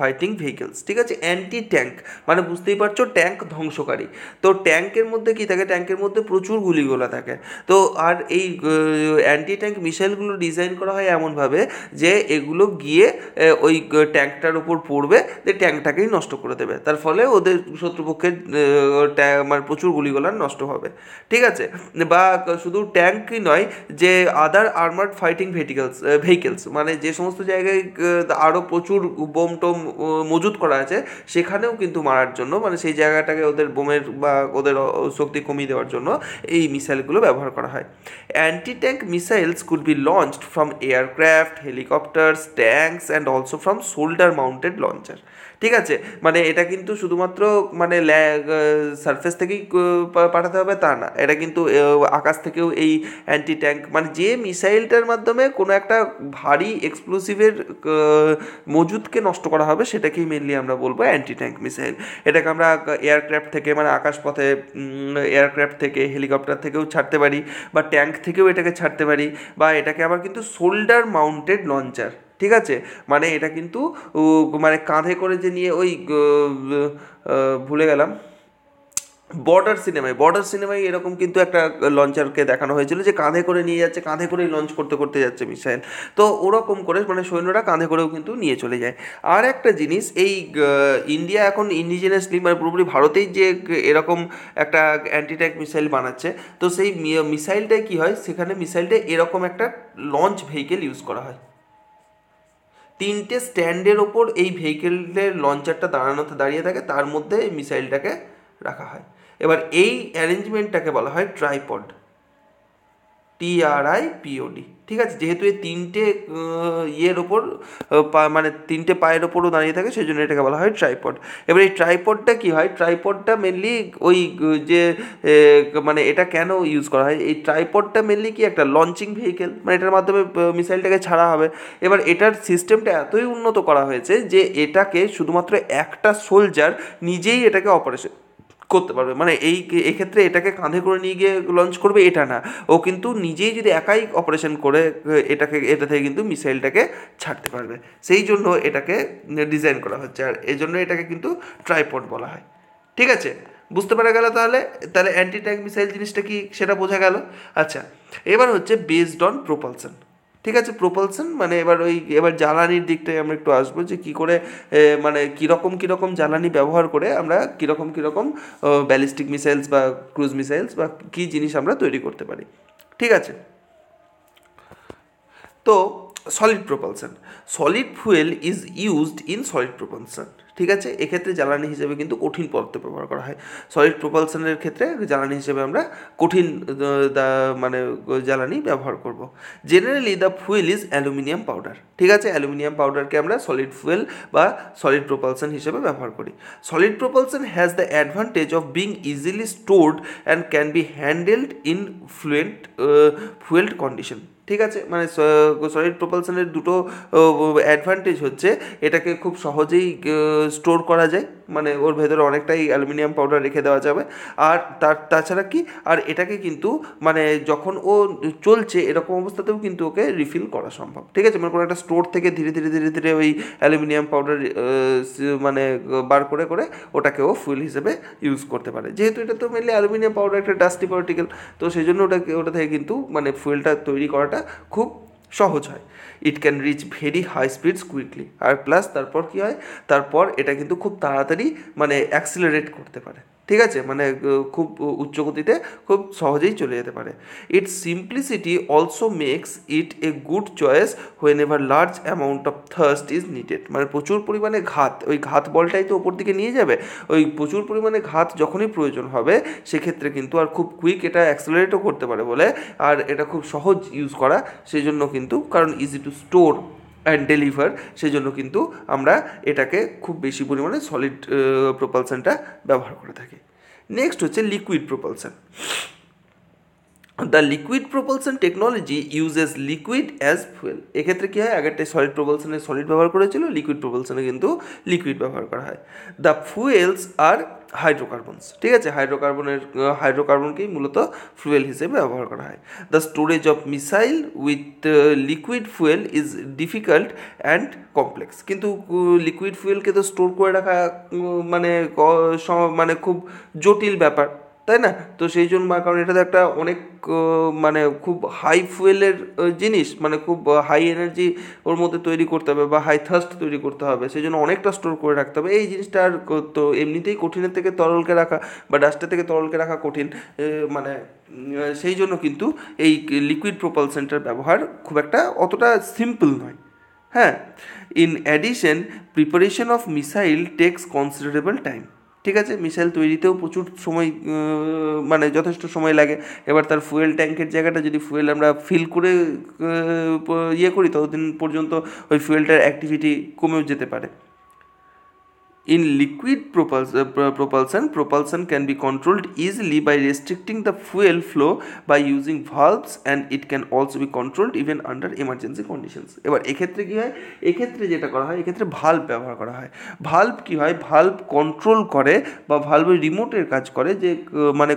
fighting vehicles ঠিক আছে অ্যান্টি ট্যাঙ্ক মানে বুঝতেই পারছো ট্যাঙ্ক ধ্বংসকারী তো ট্যাঙ্কের মধ্যে কি থাকে ট্যাঙ্কের মধ্যে প্রচুর গুলিগোলা থাকে তো আর এই অ্যান্টি ট্যাঙ্ক মিসাইলগুলো ডিজাইন করা হয় এমনভাবে যে এগুলো গিয়ে ওই ট্যাঙ্কটার উপর পড়বে যে ট্যাঙ্কটাকেই নষ্ট নষ্ট করে দেবে তার ফলে ওদের শত্রুপক্ষের মানে প্রচুর গুলিগোলার নষ্ট হবে ঠিক আছে বা শুধু ট্যাঙ্কই নয় যে other armoured fighting vehicles vehicles মানে যে সমস্ত জায়গায় আরও প্রচুর বোম টোম মজুত করা আছে সেখানেও কিন্তু মারার জন্য মানে সেই জায়গাটাকে ওদের বোমের বা ওদের শক্তি কমিয়ে দেওয়ার জন্য এই মিসাইলগুলো ব্যবহার করা হয় anti tank missiles could be launched from aircraft helicopters tanks and also from shoulder mounted launcher ঠিক আছে মানে এটা কিন্তু শুধুমাত্র মানে সারফেস থেকেই পাঠাতে হবে তা না এটা কিন্তু আকাশ থেকেও এই অ্যান্টি ট্যাঙ্ক মানে যে মিসাইলটার মাধ্যমে কোনো একটা ভারী এক্সপ্লোসিভের মজুদকে নষ্ট করা হবে সেটাকেই মেনলি আমরা বলবো অ্যান্টি ট্যাঙ্ক মিসাইল এটাকে আমরা এয়ারক্রাফট থেকে মানে আকাশপথে এয়ারক্রাফট থেকে হেলিকপ্টার থেকেও ছাড়তে পারি বা ট্যাঙ্ক থেকেও এটাকে ছাড়তে পারি বা এটাকে আবার কিন্তু শোল্ডার মাউন্টেড লঞ্চার ঠিক আছে মানে এটা কিন্তু মানে কাঁধে করে যে নিয়ে ওই ভুলে গেলাম বর্ডার সিনেমায় বর্ডার সিনেমায় এরকম কিন্তু একটা লঞ্চারকে দেখানো হয়েছিল যে কাঁধে করে নিয়ে যাচ্ছে কাঁধে করেই লঞ্চ করতে করতে যাচ্ছে মিসাইল তো ওরকম করে মানে সৈন্যরা কাঁধে করেও কিন্তু নিয়ে চলে যায় আর একটা জিনিস এই ইন্ডিয়া এখন ইন্ডিজিনিয়াসলি মানে পুরোপুরি ভারতেই যে এরকম একটা অ্যান্টিট্যাক মিসাইল বানাচ্ছে তো সেই মিসাইলটায় কী হয় সেখানে মিসাইলটা এরকম একটা লঞ্চ ভেহিকেল ইউজ করা হয় তিনটে স্ট্যান্ডের ওপর এই ভেহিকেলের লঞ্চারটা দাঁড়ানোতে দাঁড়িয়ে থাকে তার মধ্যে মিসাইলটাকে রাখা হয় এবার এই অ্যারেঞ্জমেন্টটাকে বলা হয় tripod T R I P O D ঠিক আছে যেহেতু এই তিনটে ইয়ের ওপর মানে তিনটে পায়ের ওপরও দাঁড়িয়ে থাকে সেই জন্য এটাকে বলা হয় ট্রাইপড এবার এই ট্রাইপডটা কী হয় ট্রাইপডটা মেনলি ওই যে মানে এটা কেন ইউজ করা হয় এই ট্রাইপডটা মেনলি কি একটা লঞ্চিং ভেহিকেল মানে এটার মাধ্যমে মিসাইলটাকে ছাড়া হবে এবার এটার সিস্টেমটা এতই উন্নত করা হয়েছে যে এটাকে শুধুমাত্র একটা সোলজার নিজেই এটাকে অপারেশন করতে পারবে মানে এই এক্ষেত্রে এটাকে কাঁধে করে নিয়ে গিয়ে লঞ্চ করবে এটা না ও কিন্তু নিজেই যদি একাই অপারেশন করে এটাকে এটা থেকে কিন্তু মিসাইলটাকে ছাড়তে পারবে সেই জন্য এটাকে ডিজাইন করা হচ্ছে আর এই জন্য এটাকে কিন্তু ট্রাইপড বলা হয় ঠিক আছে বুঝতে পারা গেল তাহলে তাহলে অ্যান্টি ট্যাঙ্ক মিসাইল জিনিসটা কি সেটা বোঝা গেল আচ্ছা এবার হচ্ছে বেসড অন প্রোপালসন ঠিক আছে প্রোপালশন মানে এবার ওই এবার জ্বালানির দিকটাই আমরা একটু আসবো যে কী করে মানে কীরকম কীরকম জ্বালানি ব্যবহার করে আমরা কীরকম কীরকম ব্যালিস্টিক মিসাইলস বা ক্রুজ মিসাইলস বা কী জিনিস আমরা তৈরি করতে পারি ঠিক আছে তো solid propulsion solid fuel is used in solid propulsion ঠিক আছে এক্ষেত্রে জ্বালানি হিসেবে কিন্তু কঠিন পদার্থ ব্যবহার করা হয় সলিড প্রপালশনের ক্ষেত্রে জ্বালানি হিসেবে আমরা কঠিন মানে জ্বালানি ব্যবহার করব generally the fuel is aluminium powder ঠিক আছে অ্যালুমিনিয়াম পাউডারকে আমরা সলিড ফুয়েল বা সলিড প্রপালশন হিসেবে ব্যবহার করি solid propulsion has the advantage of being easily stored and can be handled in fluent fuelled condition ঠিক আছে মানে সলিড প্রপালশনের দুটো অ্যাডভান্টেজ হচ্ছে এটাকে খুব সহজেই স্টোর করা যায় মানে ওর ভেতরে অনেকটাই অ্যালুমিনিয়াম পাউডার রেখে দেওয়া যাবে আর তার তাছাড়া কি আর এটাকে কিন্তু মানে যখন ও চলছে এরকম অবস্থাতেও কিন্তু ওকে রিফিল করা সম্ভব ঠিক আছে মানে কোনো একটা স্টোর থেকে ধীরে ধীরে ধীরে ধীরে ওই অ্যালুমিনিয়াম পাউডার মানে বার করে করে ওটাকে ও ফুল হিসেবে ইউজ করতে পারে যেহেতু এটা তো মেনলি অ্যালুমিনিয়াম পাউডার একটা ডাস্টি পার্টিকেল তো সেই জন্য ওটাকে ওটা থেকে কিন্তু মানে ফুয়েলটা তৈরি করাটা খুব সহজ হয় it can reach very high speeds quickly আর প্লাস তারপর কী হয় তারপর এটা কিন্তু খুব তাড়াতাড়ি মানে অ্যাক্সিলারেট করতে পারে ঠিক আছে মানে খুব উচ্চ গতিতে খুব সহজেই চলে যেতে পারে its simplicity also makes it a good choice whenever large amount of thrust is needed মানে প্রচুর পরিমাণে ঘাত ওই ঘাত বলটাই তো ওপর দিকে নিয়ে যাবে ওই প্রচুর পরিমাণে ঘাত যখনই প্রয়োজন হবে সেক্ষেত্রে কিন্তু আর খুব কুইক এটা অ্যাক্সেলারেটও করতে পারে বলে আর এটা খুব সহজ ইউজ করা সেই জন্য কিন্তু কারণ easy to store and deliver সেই জন্য কিন্তু আমরা এটাকে খুব বেশি পরিমাণে সলিড প্রপালসানটা ব্যবহার করে থাকি নেক্সট হচ্ছে liquid propulsion the liquid propulsion technology uses liquid as fuel এক্ষেত্রে কী হয় আগেরটাই সলিড প্রোপালশনে সলিড ব্যবহার করেছিল লিকুইড প্রোপালশনে কিন্তু লিকুইড ব্যবহার করা হয় দ্য ফুয়েলস আর হাইড্রোকার্বনস ঠিক আছে হাইড্রোকার্বনের হাইড্রোকার্বনকেই মূলত ফুয়েল হিসেবে ব্যবহার করা হয় the storage of missile with liquid fuel is difficult and complex কিন্তু লিকুইড ফুয়েলকে তো স্টোর করে রাখা মানে মানে খুব জটিল ব্যাপার তাই না তো সেই জন্য কারণ এটা একটা অনেক মানে খুব হাই ফুয়েলের জিনিস মানে খুব হাই এনার্জি ওর মধ্যে তৈরি করতে হবে বা হাই থার্স্ট তৈরি করতে হবে সেই জন্য অনেকটা স্টোর করে রাখতে হবে এই জিনিসটা আর তো এমনিতেই কঠিনের থেকে তরলকে রাখা বা ডাস্টের থেকে তরলকে রাখা কঠিন মানে সেই জন্য কিন্তু এই লিকুইড প্রোপালসেন্টার ব্যবহার খুব একটা অতটা সিম্পল নয় হ্যাঁ in addition preparation of missile takes considerable time ঠিক আছে মিসাইল তৈরিতেও প্রচুর সময় মানে যথেষ্ট সময় লাগে এবার তার ফুয়েল ট্যাঙ্কের জায়গাটা যদি ফুয়েল আমরা ফিল করে ইয়ে করি ততদিন পর্যন্ত ওই ফুয়েলটার অ্যাক্টিভিটি কমেও যেতে পারে In liquid propulsion, propulsion, propulsion can be controlled easily by restricting the fuel flow by using valves and it can also be controlled even under emergency conditions. এবার এক্ষেত্রে কী হয় এক্ষেত্রে যেটা করা হয় এক্ষেত্রে ভাল্ব ব্যবহার করা হয় ভাল্ব কী হয় ভাল্ব কন্ট্রোল করে বা ভাল্বের রিমোটের কাজ করে যে মানে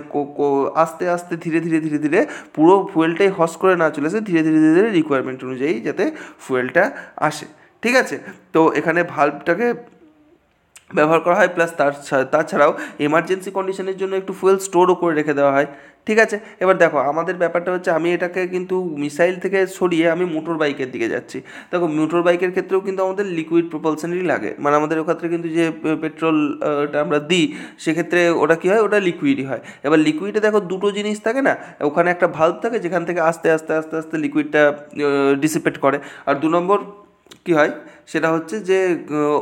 আস্তে আস্তে ধীরে ধীরে ধীরে ধীরে পুরো ফুয়েলটাই হস করে না চলেছে ধীরে ধীরে ধীরে ধীরে রিকোয়ারমেন্ট অনুযায়ী যাতে ফুয়েলটা আসে ঠিক আছে তো এখানে ভাল্বটাকে ব্যবহার করা হয় প্লাস তার তাছাড়াও এমার্জেন্সি কন্ডিশনের জন্য একটু ফুয়েল স্টোরও করে রেখে দেওয়া হয় ঠিক আছে এবার দেখো আমাদের ব্যাপারটা হচ্ছে আমি এটাকে কিন্তু মিসাইল থেকে সরিয়ে আমি মোটর বাইকের দিকে যাচ্ছি দেখো মোটর বাইকের ক্ষেত্রেও কিন্তু আমাদের লিকুইড প্রপালশনই লাগে মানে আমাদের ওক্ষেত্রে কিন্তু যে পেট্রোলটা আমরা দিই সেক্ষেত্রে ওটা কী হয় ওটা লিকুইডই হয় এবার লিকুইডে দেখো দুটো জিনিস থাকে না ওখানে একটা ভাল্ব থাকে যেখান থেকে আস্তে আস্তে আস্তে আস্তে লিকুইডটা ডিসিপেট করে আর দু নম্বর কি হয় সেটা হচ্ছে যে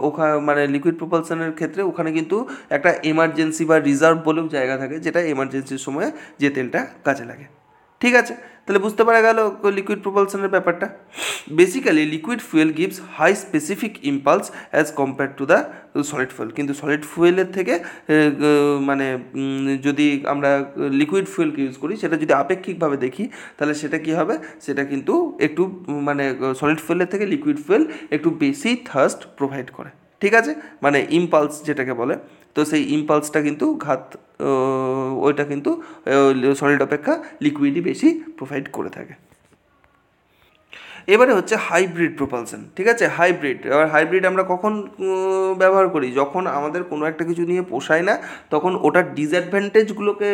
ওখানে মানে লিকুইড প্রপালশনের ক্ষেত্রে ওখানে কিন্তু একটা এমার্জেন্সি বা রিজার্ভ বলেও জায়গা থাকে যেটা এমার্জেন্সির সময়ে যে তেলটা কাজে লাগে ঠিক আছে তাহলে বুঝতে পারা গেল লিকুইড প্রপালশনের ব্যাপারটা basically liquid fuel gives high specific impulse as compare to the solid fuel কিন্তু সলিড ফুয়েলের থেকে মানে যদি আমরা লিকুইড ফুয়েলকে ইউজ করি সেটা যদি আপেক্ষিকভাবে দেখি তাহলে সেটা কি হবে সেটা কিন্তু একটু মানে সলিড ফুয়েলের থেকে লিকুইড ফুয়েল একটু বেশি থার্স্ট প্রোভাইড করে ঠিক আছে মানে ইম্পালস যেটাকে বলে তো সেই ইম্পালসটা কিন্তু ঘাত ওইটা কিন্তু সলিড অপেক্ষা লিকুইডই বেশি প্রোভাইড করে থাকে এবারে হচ্ছে হাইব্রিড প্রোপালশন ঠিক আছে হাইব্রিড এবার হাইব্রিড আমরা কখন ব্যবহার করি যখন আমাদের কোনো একটা কিছু নিয়ে পোষায় না তখন ওটার ডিসঅ্যাডভান্টেজগুলোকে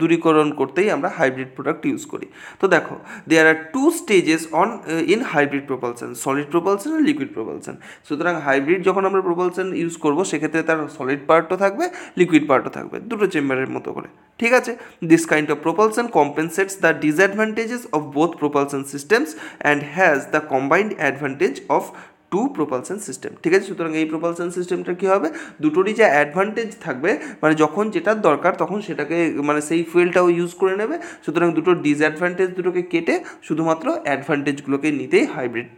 দূরীকরণ করতেই আমরা হাইব্রিড প্রোডাক্ট ইউজ করি তো দেখো there are two stages on in hybrid propulsion solid propulsion আর লিকুইড প্রোপালশন সুতরাং হাইব্রিড যখন আমরা প্রোপালশন ইউজ করব সেক্ষেত্রে তার সলিড পার্টও থাকবে লিকুইড পার্টও থাকবে দুটো চেম্বারের মতো করে ঠিক আছে this kind of propulsion compensates the disadvantages of both propulsion systems and have has the combined advantage of two propulsion system ঠিক আছে সুতরাং এই প্রোপালশন সিস্টেমটা কী হবে দুটোরই যে অ্যাডভান্টেজ থাকবে মানে যখন যেটার দরকার তখন সেটাকে মানে সেই ফুয়েলটাও ইউজ করে নেবে সুতরাং দুটো ডিসঅ্যাডভান্টেজ দুটোকে কেটে শুধুমাত্র অ্যাডভান্টেজগুলোকে নিতেই হাইব্রিড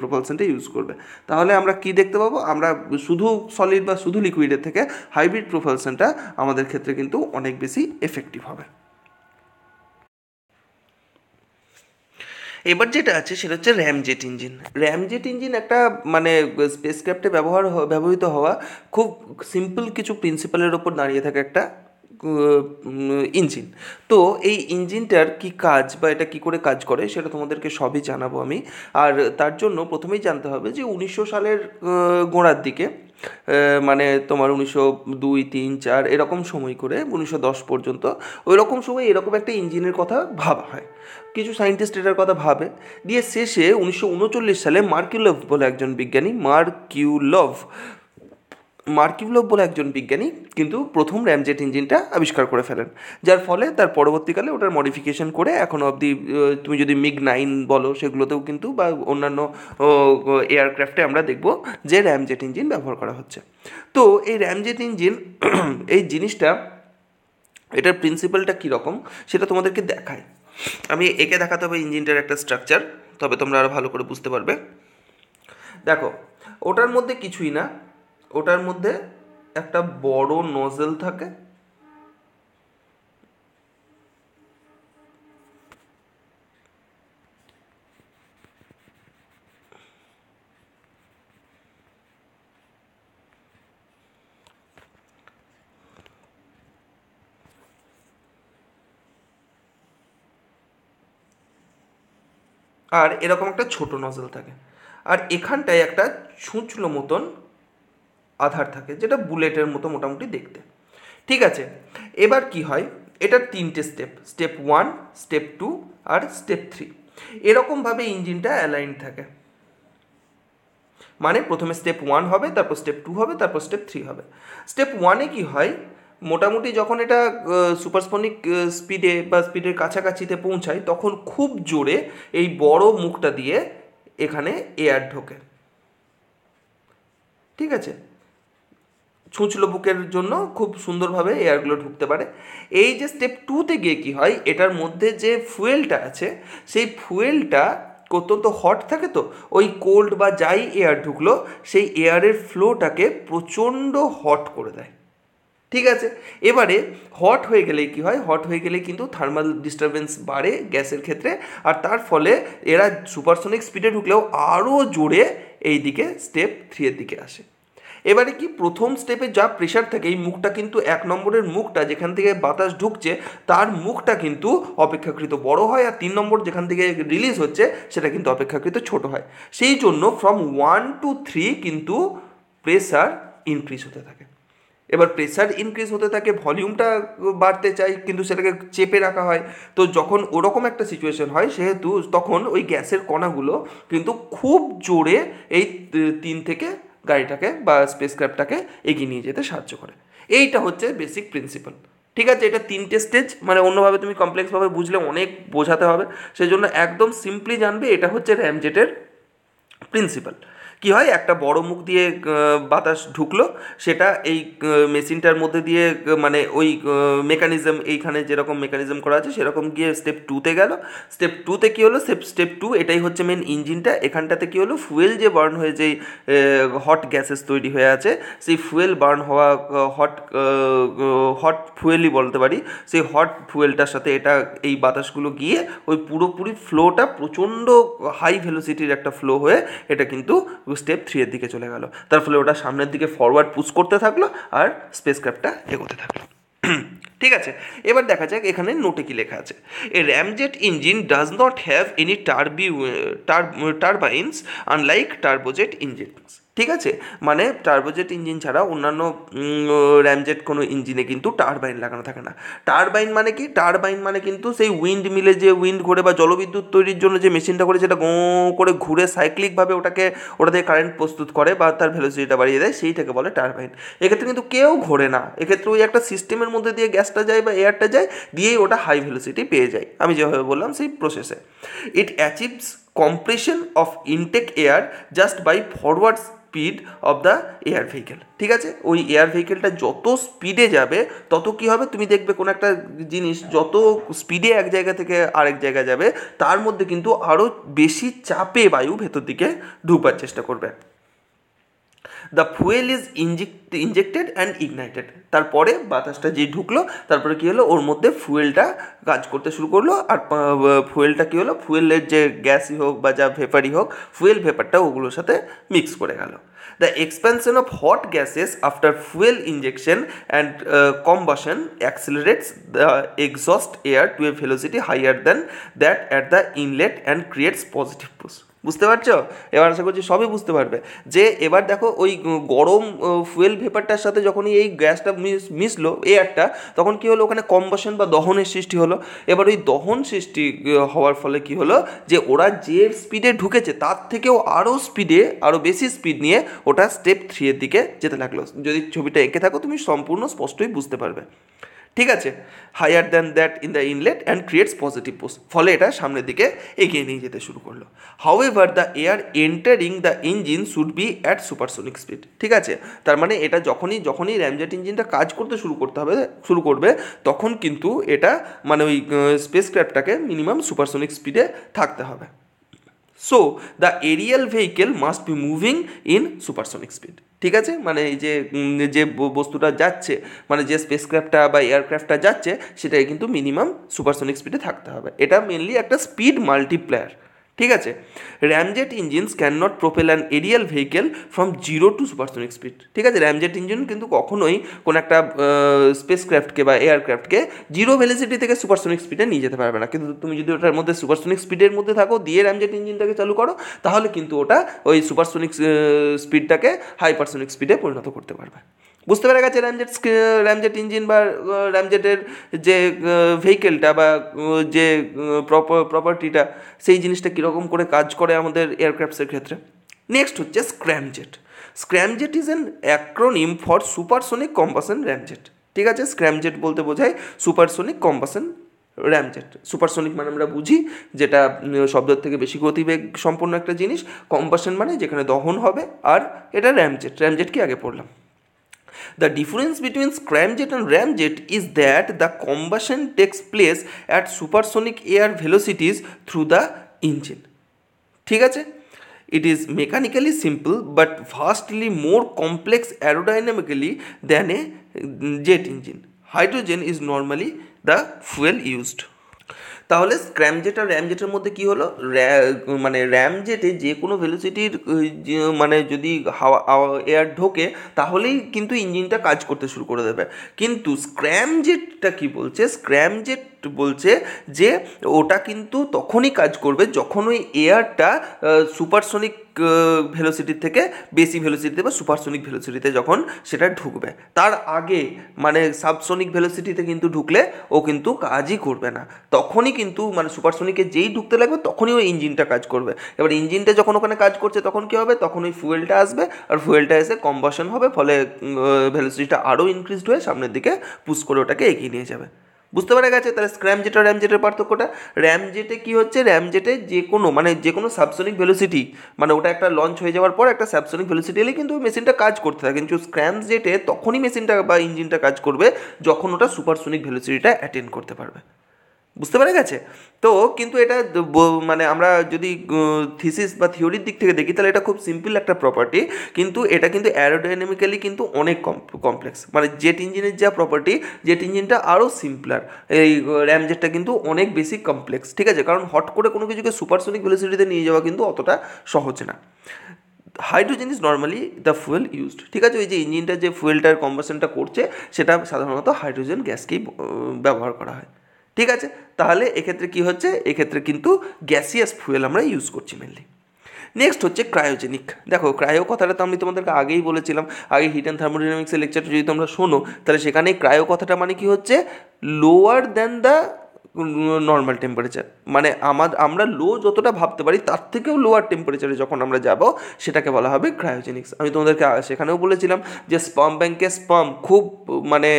প্রোপালশনটা ইউজ করবে তাহলে আমরা কি দেখতে পাবো আমরা শুধু সলিড বা শুধু লিকুইডের থেকে হাইব্রিড প্রোপালশনটা আমাদের ক্ষেত্রে কিন্তু অনেক বেশি এফেক্টিভ হবে এবার যেটা আছে সেটা হচ্ছে র্যামজেট ইঞ্জিন র্যামজেট ইঞ্জিন একটা মানে স্পেসক্রাফটে ব্যবহার ব্যবহৃত হওয়া খুব সিম্পল কিছু প্রিন্সিপালের ওপর দাঁড়িয়ে থাকে একটা ইঞ্জিন তো এই ইঞ্জিনটার কি কাজ বা এটা কি করে কাজ করে সেটা তোমাদেরকে সবই জানাবো আমি আর তার জন্য প্রথমেই জানতে হবে যে উনিশশো সালের গোড়ার দিকে মানে তোমার উনিশশো দুই তিন চার এরকম সময় করে উনিশশো দশ পর্যন্ত ওই রকম সময় এরকম একটা ইঞ্জিনের কথা ভাবা হয় কিছু সায়েন্টিস্ট এটার কথা ভাবে দিয়ে শেষে উনিশশো সালে মার্কিউলভ বলে একজন বিজ্ঞানী মার্কিউলভ মার্কিউলভ বলে একজন বিজ্ঞানী কিন্তু প্রথম র্যামজেট ইঞ্জিনটা আবিষ্কার করে ফেলেন যার ফলে তার পরবর্তীকালে ওটার মডিফিকেশন করে এখন অবধি তুমি যদি মিগ নাইন বলো সেগুলোতেও কিন্তু বা অন্যান্য এয়ারক্রাফটে আমরা দেখব যে র্যামজেট ইঞ্জিন ব্যবহার করা হচ্ছে তো এই র্যামজেট ইঞ্জিন *clears throat* এই জিনিসটা এটার প্রিন্সিপালটা কীরকম সেটা তোমাদেরকে দেখায় আমি একে দেখাতে হবে ইঞ্জিনটার একটা স্ট্রাকচার তবে তোমরা আরও ভালো করে বুঝতে পারবে দেখো ওটার মধ্যে কিছুই না ওটার মধ্যে একটা বড় নজেল থাকে আর এরকম একটা ছোট নজল থাকে আর এখানটায় একটা ছুঁচলো মতন আধার থাকে যেটা বুলেটের মতো মোটামুটি দেখতে ঠিক আছে এবার কি হয় এটা তিনটে step step one step two আর স্টেপ থ্রি এরকমভাবে ইঞ্জিনটা অ্যালাইন থাকে মানে প্রথমে স্টেপ ওয়ান হবে তারপর স্টেপ টু হবে তারপর স্টেপ থ্রি হবে স্টেপ ওয়ানে কি হয় মোটামুটি যখন এটা সুপারস্পনিক স্পিডে বা স্পিডের কাছাকাছিতে পৌঁছায় তখন খুব জোরে এই বড় মুখটা দিয়ে এখানে এয়ার ঢোকে ঠিক আছে ছুঁচলো বুকের জন্য খুব সুন্দরভাবে এয়ারগুলো ঢুকতে পারে এই যে স্টেপ টুতে গিয়ে কী হয় এটার মধ্যে যে ফুয়েলটা আছে সেই ফুয়েলটা অত্যন্ত হট থাকে তো ওই কোল্ড বা যাই এয়ার ঢুকলো সেই এয়ারের ফ্লোটাকে প্রচণ্ড হট করে দেয় ঠিক আছে এবারে হট হয়ে গেলে কি হয় হট হয়ে গেলে কিন্তু থার্মাল ডিস্টারবেন্স বাড়ে গ্যাসের ক্ষেত্রে আর তার ফলে এরা সুপারসোনিক স্পিডে ঢুকলেও আরও জোরে এই দিকে স্টেপ থ্রিয়ের দিকে আসে এবারে কি প্রথম স্টেপে যা প্রেশার থাকে এই মুখটা কিন্তু এক নম্বরের মুখটা যেখান থেকে বাতাস ঢুকছে তার মুখটা কিন্তু অপেক্ষাকৃত বড় হয় আর তিন নম্বর যেখান থেকে রিলিজ হচ্ছে সেটা কিন্তু অপেক্ষাকৃত ছোট হয় সেই জন্য ফ্রম ওয়ান টু থ্রি কিন্তু প্রেশার ইনক্রিজ হতে থাকে এবার প্রেশার ইনক্রিজ হতে থাকে ভলিউমটা বাড়তে চাই কিন্তু সেটাকে চেপে রাখা হয় তো যখন ওরকম একটা সিচুয়েশন হয় সেহেতু তখন ওই গ্যাসের কণাগুলো কিন্তু খুব জোরে এই তিন থেকে গাড়িটাকে বা স্পেসক্রাফটটাকে এগিয়ে নিয়ে যেতে সাহায্য করে এইটা হচ্ছে বেসিক প্রিন্সিপাল ঠিক আছে এটা তিনটে স্টেজ মানে অন্যভাবে তুমি কমপ্লেক্সভাবে বুঝলে অনেক বোঝাতে হবে সেই জন্য একদম সিম্পলি জানবে এটা হচ্ছে র্যামজেটের প্রিন্সিপাল কি হয় একটা বড় মুখ দিয়ে বাতাস ঢুকলো সেটা এই মেশিনটার মধ্যে দিয়ে মানে ওই মেকানিজম এইখানে যেরকম মেকানিজম করা আছে সেরকম গিয়ে স্টেপ টুতে গেল স্টেপ টুতে কী হলো স্টেপ স্টেপ টু এটাই হচ্ছে মেন ইঞ্জিনটা এখানটাতে কী হলো ফুয়েল যে বার্ন হয়ে যেই হট গ্যাসেস তৈরি হয়ে আছে সেই ফুয়েল বার্ন হওয়া হট হট ফুয়েলই বলতে পারি সেই হট ফুয়েলটার সাথে এটা এই বাতাসগুলো গিয়ে ওই পুরোপুরি ফ্লোটা প্রচণ্ড হাই ভেলোসিটির একটা ফ্লো হয়ে এটা কিন্তু স্টেপ থ্রি এর দিকে চলে গেল তার ফলে ওটা সামনের দিকে ফরওয়ার্ড পুশ করতে থাকলো আর স্পেস ক্র্যাপটা এগোতে থাকলো *clears throat* ঠিক আছে এবার দেখা যাক এখানে নোটে কি লেখা আছে a ramjet engine does not have any turbo turbines unlike turbojet engines ঠিক আছে মানে টার্বোজেট ইঞ্জিন ছাড়া অন্যান্য র্যামজেট কোনো ইঞ্জিনে কিন্তু টারবাইন লাগানো থাকে না টারবাইন মানে কি টারবাইন মানে কিন্তু সেই উইন্ড মিলে যে উইন্ড ঘোরে বা জলবিদ্যুৎ তৈরির জন্য যে মেশিনটা করে সেটা গো করে ঘুরে সাইক্লিকভাবে ওটাকে ওটা থেকে কারেন্ট প্রস্তুত করে বা তার ভেলোসিটিটা বাড়িয়ে দেয় সেইটাকে বলে টারবাইন এক্ষেত্রে কিন্তু কেউ ঘোরে না এক্ষেত্রে ওই একটা সিস্টেমের মধ্যে দিয়ে গ্যাসটা যায় বা এয়ারটা যায় দিয়েই ওটা হাই ভেলোসিটি পেয়ে যায় আমি যেভাবে বললাম সেই প্রসেসে it achieves compression of intake air just by forwards speed of the air vehicle ঠিক আছে ওই এয়ার ভেহিকেলটা যত স্পিডে যাবে তত কি হবে তুমি দেখবে কোনো একটা জিনিস যত স্পিডে এক জায়গা থেকে আরেক জায়গায় যাবে তার মধ্যে কিন্তু আরও বেশি চাপে বায়ু ভেতর দিকে ঢুকবার চেষ্টা করবে the fuel is inject injected and ignited তারপরে বাতাসটা যে ঢুকলো তারপরে কী হলো ওর মধ্যে ফুয়েলটা কাজ করতে শুরু করলো আর ফুয়েলটা কী হলো ফুয়েলের যে গ্যাসই হোক বা যা ভেপারই হোক ফুয়েল ভেপারটা ওগুলোর সাথে মিক্স করে গেল the expansion of hot gases after fuel injection and combustion accelerates the exhaust air to a velocity higher than that at the inlet and creates positive post বুঝতে পারছো এবার আশা করছি সবই বুঝতে পারবে যে এবার দেখো ওই গরম ফুয়েল ভেপারটার সাথে যখনই এই গ্যাসটা মিশলো এয়ারটা তখন কি হলো ওখানে কম্বশন বা দহনের সৃষ্টি হলো এবার ওই দহন সৃষ্টি হওয়ার ফলে কি হলো যে ওরা যে স্পিডে ঢুকেছে তার থেকেও আরও স্পিডে আরও বেশি স্পিড নিয়ে ওটা স্টেপ থ্রিয়ের দিকে যেতে লাগলো যদি ছবিটা এঁকে থাকো তুমি সম্পূর্ণ স্পষ্টই বুঝতে পারবে ঠিক আছে higher than that in the inlet and creates positive post ফলে এটা সামনের দিকে এগিয়ে নিয়ে যেতে শুরু করলো however the air entering the engine should be at supersonic speed ঠিক আছে তার মানে এটা যখনই যখনই র্যামজেট ইঞ্জিনটা কাজ করতে শুরু করতে হবে শুরু করবে তখন কিন্তু এটা মানে ওই স্পেস ক্র্যাফটটাকে মিনিমাম সুপারসোনিক স্পিডে থাকতে হবে so the aerial vehicle must be moving in supersonic speed ঠিক আছে মানে এই যে যে বস্তুটা যাচ্ছে মানে যে স্পেসক্রাফটা বা এয়ারক্রাফটটা যাচ্ছে সেটাকে কিন্তু মিনিমাম সুপারসনিক স্পিডে থাকতে হবে এটা মেনলি একটা স্পিড মাল্টিপ্লায়ার ঠিক আছে ramjet engines can not propel an aerial vehicle from zero to supersonic speed ঠিক আছে র্যামজেট ইঞ্জিন কিন্তু কখনোই কোনো একটা স্পেস ক্রাফটকে বা এয়ারক্রাফটকে জিরো ভেলিসিটি থেকে সুপারসনিক স্পিডে নিয়ে যেতে পারবে না কিন্তু তুমি যদি ওটার মধ্যে সুপারসনিক স্পিডের মধ্যে থাকো দিয়ে র্যামজেট ইঞ্জিনটাকে চালু করো তাহলে কিন্তু ওটা ওই সুপারসনিক স্পিডটাকে হাইপারসনিক স্পিডে পরিণত করতে পারবে বুঝতে পেরে গেছে র্যামজেট র্যামজেট ইঞ্জিন বা র্যামজেটের যে ভেহিকেলটা বা যে প্রপার্টিটা সেই জিনিসটা কীরকম করে কাজ করে আমাদের এয়ারক্রাফটসের ক্ষেত্রে নেক্সট হচ্ছে scramjet scramjet is an acronym for supersonic combustion ramjet ঠিক আছে স্ক্র্যামজেট বলতে বোঝায় সুপারসোনিক কম্পাসন র্যামজেট সুপারসোনিক মানে আমরা বুঝি যেটা শব্দের থেকে বেশি গতিবেগ সম্পন্ন একটা জিনিস কম্পাসন মানে যেখানে দহন হবে আর এটা র্যামজেট র্যামজেট কি আগে পড়লাম The difference between scramjet and ramjet is that the combustion takes place at supersonic air velocities through the engine. ঠিক It is mechanically simple but vastly more complex aerodynamically than a jet engine. Hydrogen is normally the fuel used. তাহলে scram আর ram জেটের মধ্যে কি হলো মানে RAM জেটে যে কোনো ভেলোসিটির মানে যদি হাওয়া এয়ার ঢোকে তাহলেই কিন্তু ইঞ্জিনটা কাজ করতে শুরু করে দেবে কিন্তু স্ক্র্যাম জেটটা কী বলছে স্ক্র্যাম জেট বলছে যে ওটা কিন্তু তখনই কাজ করবে যখন ওই এয়ারটা সুপারসনিক ভেলোসিটির থেকে বেশি ভেলোসিটিতে বা সুপারসনিক ভেলোসিটিতে যখন সেটা ঢুকবে তার আগে মানে সাবসনিক ভেলোসিটিতে কিন্তু ঢুকলে ও কিন্তু কাজই করবে না তখনই কিন্তু মানে সুপারসনিকে যেই ঢুকতে লাগবে তখনই ওই ইঞ্জিনটা কাজ করবে এবার ইঞ্জিনটা যখন ওখানে কাজ করছে তখন কী হবে তখন ওই ফুয়েলটা আসবে আর ফুয়েলটা এসে কম্বাসন হবে ফলে ভেলোসিটিটা আরও ইনক্রিজড হয়ে সামনের দিকে পুশ করে ওটাকে এগিয়ে নিয়ে যাবে বুঝতে পারা গেছে তাহলে স্ক্র্যাম জেট আর র্যাম জেটের পার্থক্যটা র্যাম জেটে কী হচ্ছে র্যাম জেটে যে কোনো মানে যে কোনো সাবসনিক ভেলোসিটি মানে ওটা একটা লঞ্চ হয়ে যাওয়ার পর একটা স্যাপসনিক ভেলোসিটি এলে কিন্তু মেশিনটা কাজ করতে থাকে কিন্তু স্ক্র্যাম জেটে তখনই মেশিনটা বা ইঞ্জিনটা কাজ করবে যখন ওটা সুপারসোনিক ভেলোসিটিটা অ্যাটেন্ড করতে পারবে বুঝতে পারা গেছে তো কিন্তু এটা মানে আমরা যদি থিসিস বা থিওরির দিক থেকে দেখি তাহলে এটা খুব সিম্পল একটা প্রপার্টি কিন্তু এটা কিন্তু অ্যারোডাইনামিক্যালি কিন্তু অনেক কমপ্লেক্স মানে জেট ইঞ্জিনের যা প্রপার্টি জেট ইঞ্জিনটা আরও সিম্পলার এই র্যামজেটটা কিন্তু অনেক বেশি কমপ্লেক্স ঠিক আছে কারণ হট করে কোনো কিছুকে সুপারসোনিক ভেলোসিটিতে নিয়ে যাওয়া কিন্তু অতটা সহজ না hydrogen is normally the fuel used ঠিক আছে ওই যে ইঞ্জিনটা যে ফুয়েলটার কম্বাসনটা করছে সেটা সাধারণত হাইড্রোজেন গ্যাসকেই ব্যবহার করা হয় ঠিক আছে তাহলে এক্ষেত্রে কি হচ্ছে এক্ষেত্রে কিন্তু গ্যাসিয়াস ফুয়েল আমরা ইউজ করছি মেনলি নেক্সট হচ্ছে ক্রায়োজেনিক দেখো ক্রায়ো কথাটা তো আমি তোমাদেরকে আগেই বলেছিলাম আগে হিট অ্যান্ড থার্মোডিনামিক্সের লেকচারটা যদি তোমরা শোনো তাহলে সেখানে ক্রায়ো কথাটা মানে কি হচ্ছে lower than the normal temperature মানে আমার আমরা লো যতটা ভাবতে পারি তার থেকেও লোয়ার টেম্পারেচারে যখন আমরা যাব সেটাকে বলা হবে ক্রায়োজেনিক্স আমি তোমাদেরকে সেখানেও বলেছিলাম যে স্পাম ব্যাংকে স্পাম খুব মানে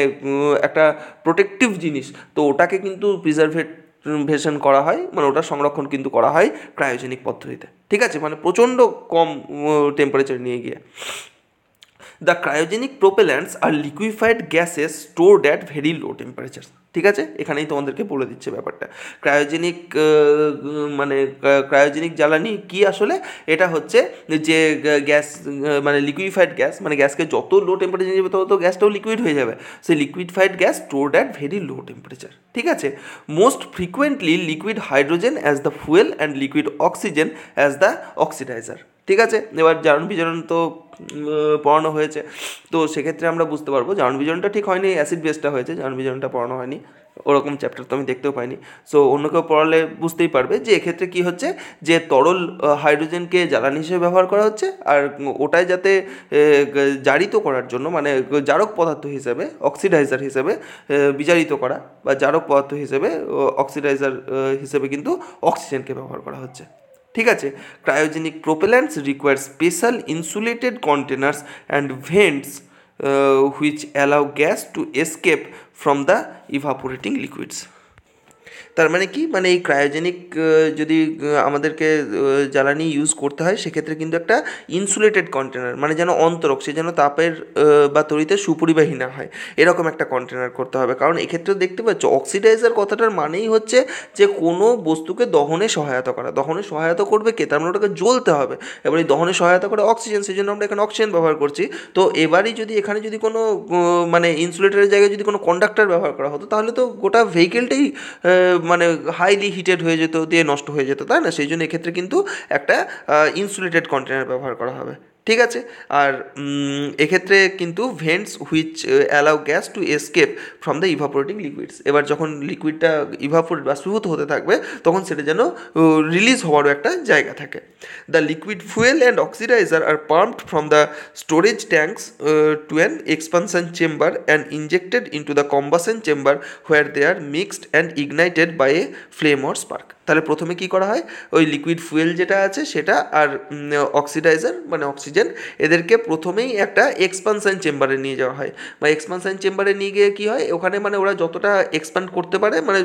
একটা প্রোটেক্টিভ জিনিস তো ওটাকে কিন্তু প্রিজার্ভেট ভেশন করা হয় মানে ওটা সংরক্ষণ কিন্তু করা হয় ক্রায়োজেনিক পদ্ধতিতে ঠিক আছে মানে প্রচণ্ড কম টেম্পারেচার নিয়ে গিয়ে the cryogenic propellants are liquefied gases store that very low temperature ঠিক আছে এখানেই তোমাদেরকে বলে দিচ্ছে ব্যাপারটা ক্রায়োজেনিক মানে ক্রায়োজেনিক জ্বালানি কি আসলে এটা হচ্ছে যে গ্যাস মানে লিকুইফাইড গ্যাস মানে গ্যাসকে যত লো টেম্পারেচার যাবে তত গ্যাসটাও লিকুইড হয়ে যাবে সেই liquefied gas stored at very low temperature ঠিক আছে most frequently liquid hydrogen as the fuel and liquid oxygen as the oxidiser ঠিক আছে এবার জারণ বিজারণ তো পড়ানো হয়েছে তো সেক্ষেত্রে আমরা বুঝতে পারবো জারণ বিজারণটা ঠিক হয়নি অ্যাসিড বেসটা হয়েছে জারণ বিজারণটা পড়ানো হয়নি ওরকম চ্যাপ্টার তো আমি দেখতেও পাইনি সো অন্য কেউ পড়ালে বুঝতেই পারবে যে এক্ষেত্রে কী হচ্ছে যে তরল হাইড্রোজেনকে জ্বালানি হিসেবে ব্যবহার করা হচ্ছে আর ওটাই যাতে জারিত করার জন্য মানে জারক পদার্থ হিসেবে অক্সিডাইজার হিসেবে বিজারিত করা বা জারক পদার্থ হিসেবে অক্সিডাইজার হিসেবে কিন্তু অক্সিজেনকে ব্যবহার করা হচ্ছে ঠিক আছে cryogenic propellants require special insulated containers and vents Uh, which allow gas to escape from the evaporating liquids তার মানে কি মানে এই ক্রায়োজেনিক যদি আমাদেরকে জ্বালানি ইউজ করতে হয় সেক্ষেত্রে কিন্তু একটা ইনসুলেটেড কন্টেনার মানে যেন অন্তরক সে যেন তাপের বা তরিতে সুপরিবাহী না হয় এরকম একটা কন্টেনার করতে হবে কারণ এক্ষেত্রে দেখতে পাচ্ছ অক্সিডাইজার কথাটার মানেই হচ্ছে যে কোনো বস্তুকে দহনে সহায়তা করা দহনে সহায়তা করবে কে তার মানে ওটাকে জ্বলতে হবে এবার এই দহনে সহায়তা করে অক্সিজেন সেই জন্য আমরা এখানে অক্সিজেন ব্যবহার করছি তো এবারই যদি এখানে যদি কোনো মানে ইনসুলেটারের জায়গায় যদি কোনো কন্ডাক্টার ব্যবহার করা হতো তাহলে তো গোটা ভেহিকেলটাই মানে হাইলি হিটেড হয়ে যেত দিয়ে নষ্ট হয়ে যেত তাই না সেই জন্য এক্ষেত্রে কিন্তু একটা ইনসুলেটেড কন্টেনার ব্যবহার করা হবে ঠিক আছে আর এক্ষেত্রে কিন্তু vents which allow gas to escape from the evaporating liquids এবার যখন লিকুইডটা ইভাপোরেট বাষ্পীভূত হতে থাকবে তখন সেটা যেন রিলিজ হওয়ারও একটা জায়গা থাকে the liquid fuel and oxidizer are pumped from the storage tanks to an expansion chamber and injected into the combustion chamber where they are mixed and ignited by a flame or spark তাহলে প্রথমে কি করা হয় ওই liquid fuel যেটা আছে সেটা আর oxidiser মানে অক্সিজেন এদেরকে প্রথমেই একটা এক্সপানশন চেম্বারে নিয়ে যাওয়া হয় বা এক্সপানশন চেম্বারে নিয়ে গিয়ে কী হয় ওখানে মানে ওরা যতটা এক্সপ্যান্ড করতে পারে মানে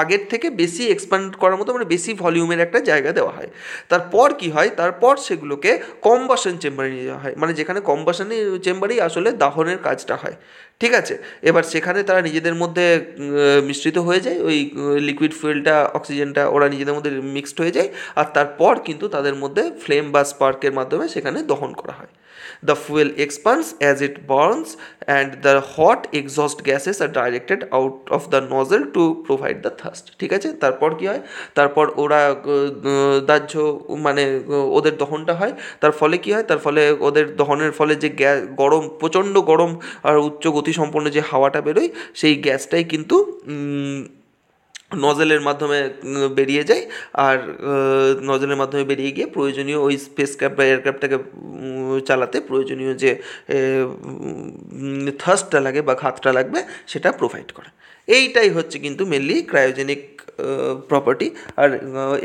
আগের থেকে বেশি এক্সপ্যান্ড করার মতো মানে বেশি ভলিউমের একটা জায়গা দেওয়া হয় তারপর কি হয় তারপর সেগুলোকে কম্বাসন চেম্বারে নিয়ে যাওয়া হয় মানে যেখানে কম্বাসন চেম্বারেই আসলে দাহনের কাজটা হয় ঠিক আছে এবার সেখানে তারা নিজেদের মধ্যে মিশ্রিত হয়ে যায় ওই লিকুইড ফুয়েলটা অক্সিজেনটা ওরা নিজেদের মধ্যে মিক্সড হয়ে যায় আর তারপর কিন্তু তাদের মধ্যে ফ্লেম বা স্পার্কের মাধ্যমে সেখানে দহন করা হয় The fuel expands as it burns and the hot exhaust gases are directed out of the nozzle to provide the thrust ঠিক আছে তারপর কি হয় তারপর ওরা দাহ্য মানে ওদের দহনটা হয় তার ফলে কি হয় তার ফলে ওদের দহনের ফলে যে গ্যাস গরম প্রচণ্ড গরম আর উচ্চ গতিসম্পন্ন যে হাওয়াটা বেরোয় সেই গ্যাসটাই কিন্তু নজেলের মাধ্যমে বেরিয়ে যায় আর নজেলের মাধ্যমে বেরিয়ে গিয়ে প্রয়োজনীয় ওই স্পেস ক্রাফট বা এয়ারক্রাফটটাকে চালাতে প্রয়োজনীয় যে থার্স্টটা লাগে বা ঘাতটা লাগবে সেটা প্রোভাইড করে এইটাই হচ্ছে কিন্তু মেনলি ক্রায়োজেনিক প্রপার্টি আর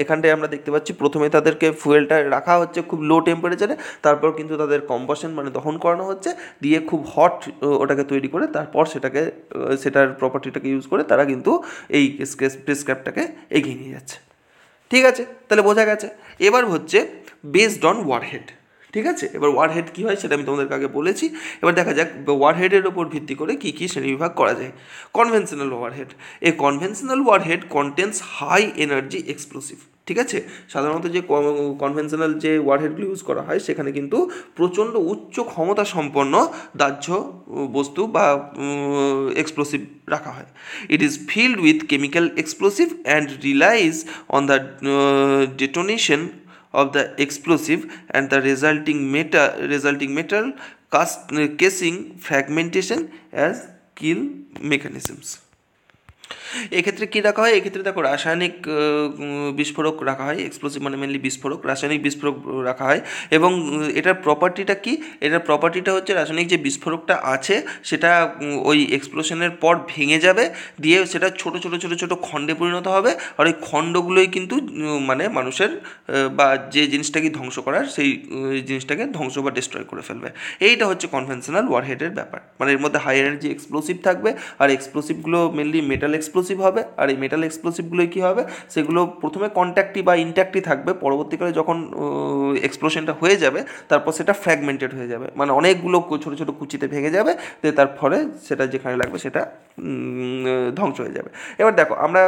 এখানটায় আমরা দেখতে পাচ্ছি প্রথমে তাদেরকে ফুয়েলটা রাখা হচ্ছে খুব লো টেম্পারেচারে তারপর কিন্তু তাদের কম্বাসন মানে দহন করানো হচ্ছে দিয়ে খুব হট ওটাকে তৈরি করে তারপর সেটাকে সেটার প্রপার্টিটাকে ইউজ করে তারা কিন্তু এই স্পেসক্রাফটটাকে এগিয়ে নিয়ে যাচ্ছে ঠিক আছে তাহলে বোঝা গেছে এবার হচ্ছে বেসড অন ওয়ারহেড ঠিক আছে এবার ওয়ার হেড কী হয় সেটা আমি তোমাদেরকে আগে বলেছি এবার দেখা যাক ওয়ার হেডের ওপর ভিত্তি করে কী কী শ্রেণীবিভাগ করা যায় কনভেনশনাল ওয়ার হেড এই conventional warhead contents high energy explosive ঠিক আছে সাধারণত যে কনভেনশনাল যে ওয়ারহেডগুলো ইউজ করা হয় সেখানে কিন্তু প্রচণ্ড উচ্চ ক্ষমতা সম্পন্ন দাহ্য বস্তু বা এক্সপ্লোসিভ রাখা হয় it is filled with chemical explosive and relies on the detonation of the explosive and the resulting metal, resulting metal cast, casing fragmentation as kill mechanisms. এক্ষেত্রে কী রাখা হয় এক্ষেত্রে দেখো রাসায়নিক বিস্ফোরক রাখা হয় এক্সপ্লোসিভ মানে মেনলি বিস্ফোরক রাসায়নিক বিস্ফোরক রাখা হয় এবং এটার প্রপার্টিটা কি এটার প্রপার্টিটা হচ্ছে রাসায়নিক যে বিস্ফোরকটা আছে সেটা ওই এক্সপ্লোশনের পর ভেঙে যাবে দিয়ে সেটা ছোট ছোট ছোট ছোট খণ্ডে পরিণত হবে আর ওই খণ্ডগুলোই কিন্তু মানে মানুষের বা যে জিনিসটাকে ধ্বংস করার সেই জিনিসটাকে ধ্বংস বা ডিস্ট্রয় করে ফেলবে এইটা হচ্ছে কনভেনশনাল ওয়ারহেডের ব্যাপার মানে এর মধ্যে হাই এনার্জি এক্সপ্লোসিভ থাকবে আর এক্সপ্লোসিভগুলো মেনলি মেটাল এক্সপ্লোসিভ এক্সপ্লোসিভ হবে আর এই মেটাল এক্সপ্লোসিভগুলোই কী হবে সেগুলো প্রথমে কন্ট্যাক্টই বা ইনট্যাক্টই থাকবে পরবর্তীকালে যখন এক্সপ্লোশনটা হয়ে যাবে তারপর সেটা ফ্র্যাগমেন্টেড হয়ে যাবে মানে অনেকগুলো ছোটো ছোটো কুচিতে ভেঙে যাবে তো তার ফলে সেটা যেখানে লাগবে সেটা ধ্বংস হয়ে যাবে এবার দেখো আমরা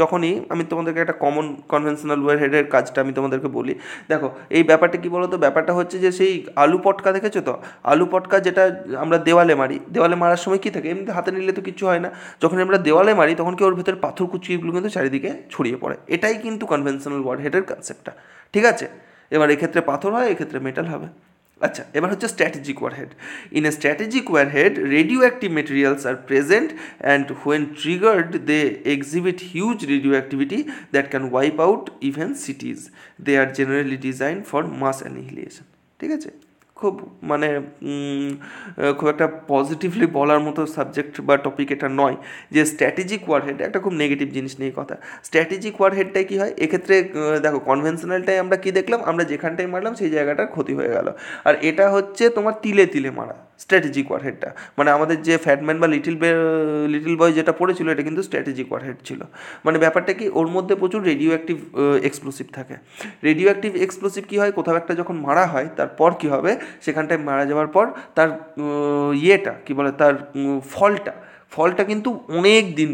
যখনই আমি তোমাদেরকে একটা কমন কনভেনশনাল ওয়ার হেডের কাজটা আমি তোমাদেরকে বলি দেখো এই ব্যাপারটা কী বলো তো ব্যাপারটা হচ্ছে যে সেই আলু পটকা দেখেছো তো আলু পটকা যেটা আমরা দেওয়ালে মারি দেওয়ালে মারার সময় কী থাকে এমনি হাতে নিলে তো কিছু হয় না যখন আমরা দেওয়ালে মারি তখন কি ওর ভেতরে পাথর কুচকিগুলো কিন্তু চারিদিকে ছড়িয়ে পড়ে এটাই কিন্তু কনভেনশনাল ওয়ার্ড হেডের কনসেপ্টটা ঠিক আছে এবার এক্ষেত্রে পাথর হয় এক্ষেত্রে মেটাল হবে আচ্ছা এবার হচ্ছে strategic warhead in a strategic warhead radioactive materials are present and when triggered they exhibit huge radioactivity that can wipe out even cities they are generally design for mass annihilation ঠিক আছে খুব মানে খুব একটা positively বলার মতো subject বা topic এটা নয় যে স্ট্র্যাটেজিক ওয়ারহেড একটা খুব নেগেটিভ জিনিস নিয়ে কথা স্ট্র্যাটেজিক ওয়ারহেডটাই কী হয় এক্ষেত্রে দেখো কনভেনশনালটাই আমরা কী দেখলাম আমরা যেখানটায় মারলাম সেই জায়গাটার ক্ষতি হয়ে গেল আর এটা হচ্ছে তোমার তিলে তিলে মারা স্ট্র্যাটেজিক ওয়ারহেডটা মানে আমাদের যে ফ্যাটম্যান বা লিটিল লিটিল বয় যেটা পড়েছিল এটা কিন্তু স্ট্র্যাটেজিক ওয়ারহেড ছিল মানে ব্যাপারটা কি ওর মধ্যে প্রচুর রেডিও অ্যাক্টিভ এক্সপ্লোসিভ থাকে রেডিও অ্যাক্টিভ এক্সপ্লোসিভ কী হয় কোথাও একটা যখন মারা হয় তারপর কী হবে সেখানটায় মারা যাওয়ার পর তার ইয়েটা কী বলে তার ফলটা ফলটা কিন্তু অনেক দিন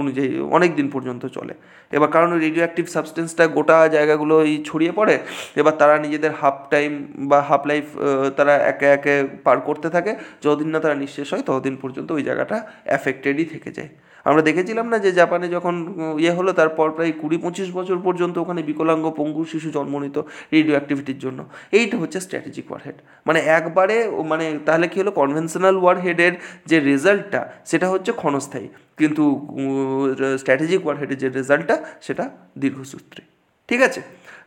অনুযায়ী অনেক দিন পর্যন্ত চলে এবার কারণ রেডিও অ্যাক্টিভ সাবস্টেন্সটা গোটা জায়গাগুলোই ছড়িয়ে পড়ে এবার তারা নিজেদের হাফ টাইম বা হাফ লাইফ তারা একে একে পার করতে থাকে যতদিন না তারা নিঃশেষ হয় ততদিন পর্যন্ত ওই জায়গাটা অ্যাফেক্টেডই থেকে যায় আমরা দেখেছিলাম না যে জাপানে যখন ইয়ে হলো তারপর প্রায় কুড়ি পঁচিশ বছর পর্যন্ত ওখানে বিকলাঙ্গ পঙ্গু শিশু জন্ম নিত রেডিও অ্যাক্টিভিটির জন্য এইটা হচ্ছে স্ট্র্যাটেজিক ওয়ারহেড মানে একবারে মানে তাহলে কী হলো কনভেনশনাল ওয়ারহেডের যে রেজাল্টটা সেটা হচ্ছে ক্ষণস্থায়ী কিন্তু স্ট্র্যাটেজিক ওয়ারহেডের যে রেজাল্টটা সেটা দীর্ঘসূত্রে ঠিক আছে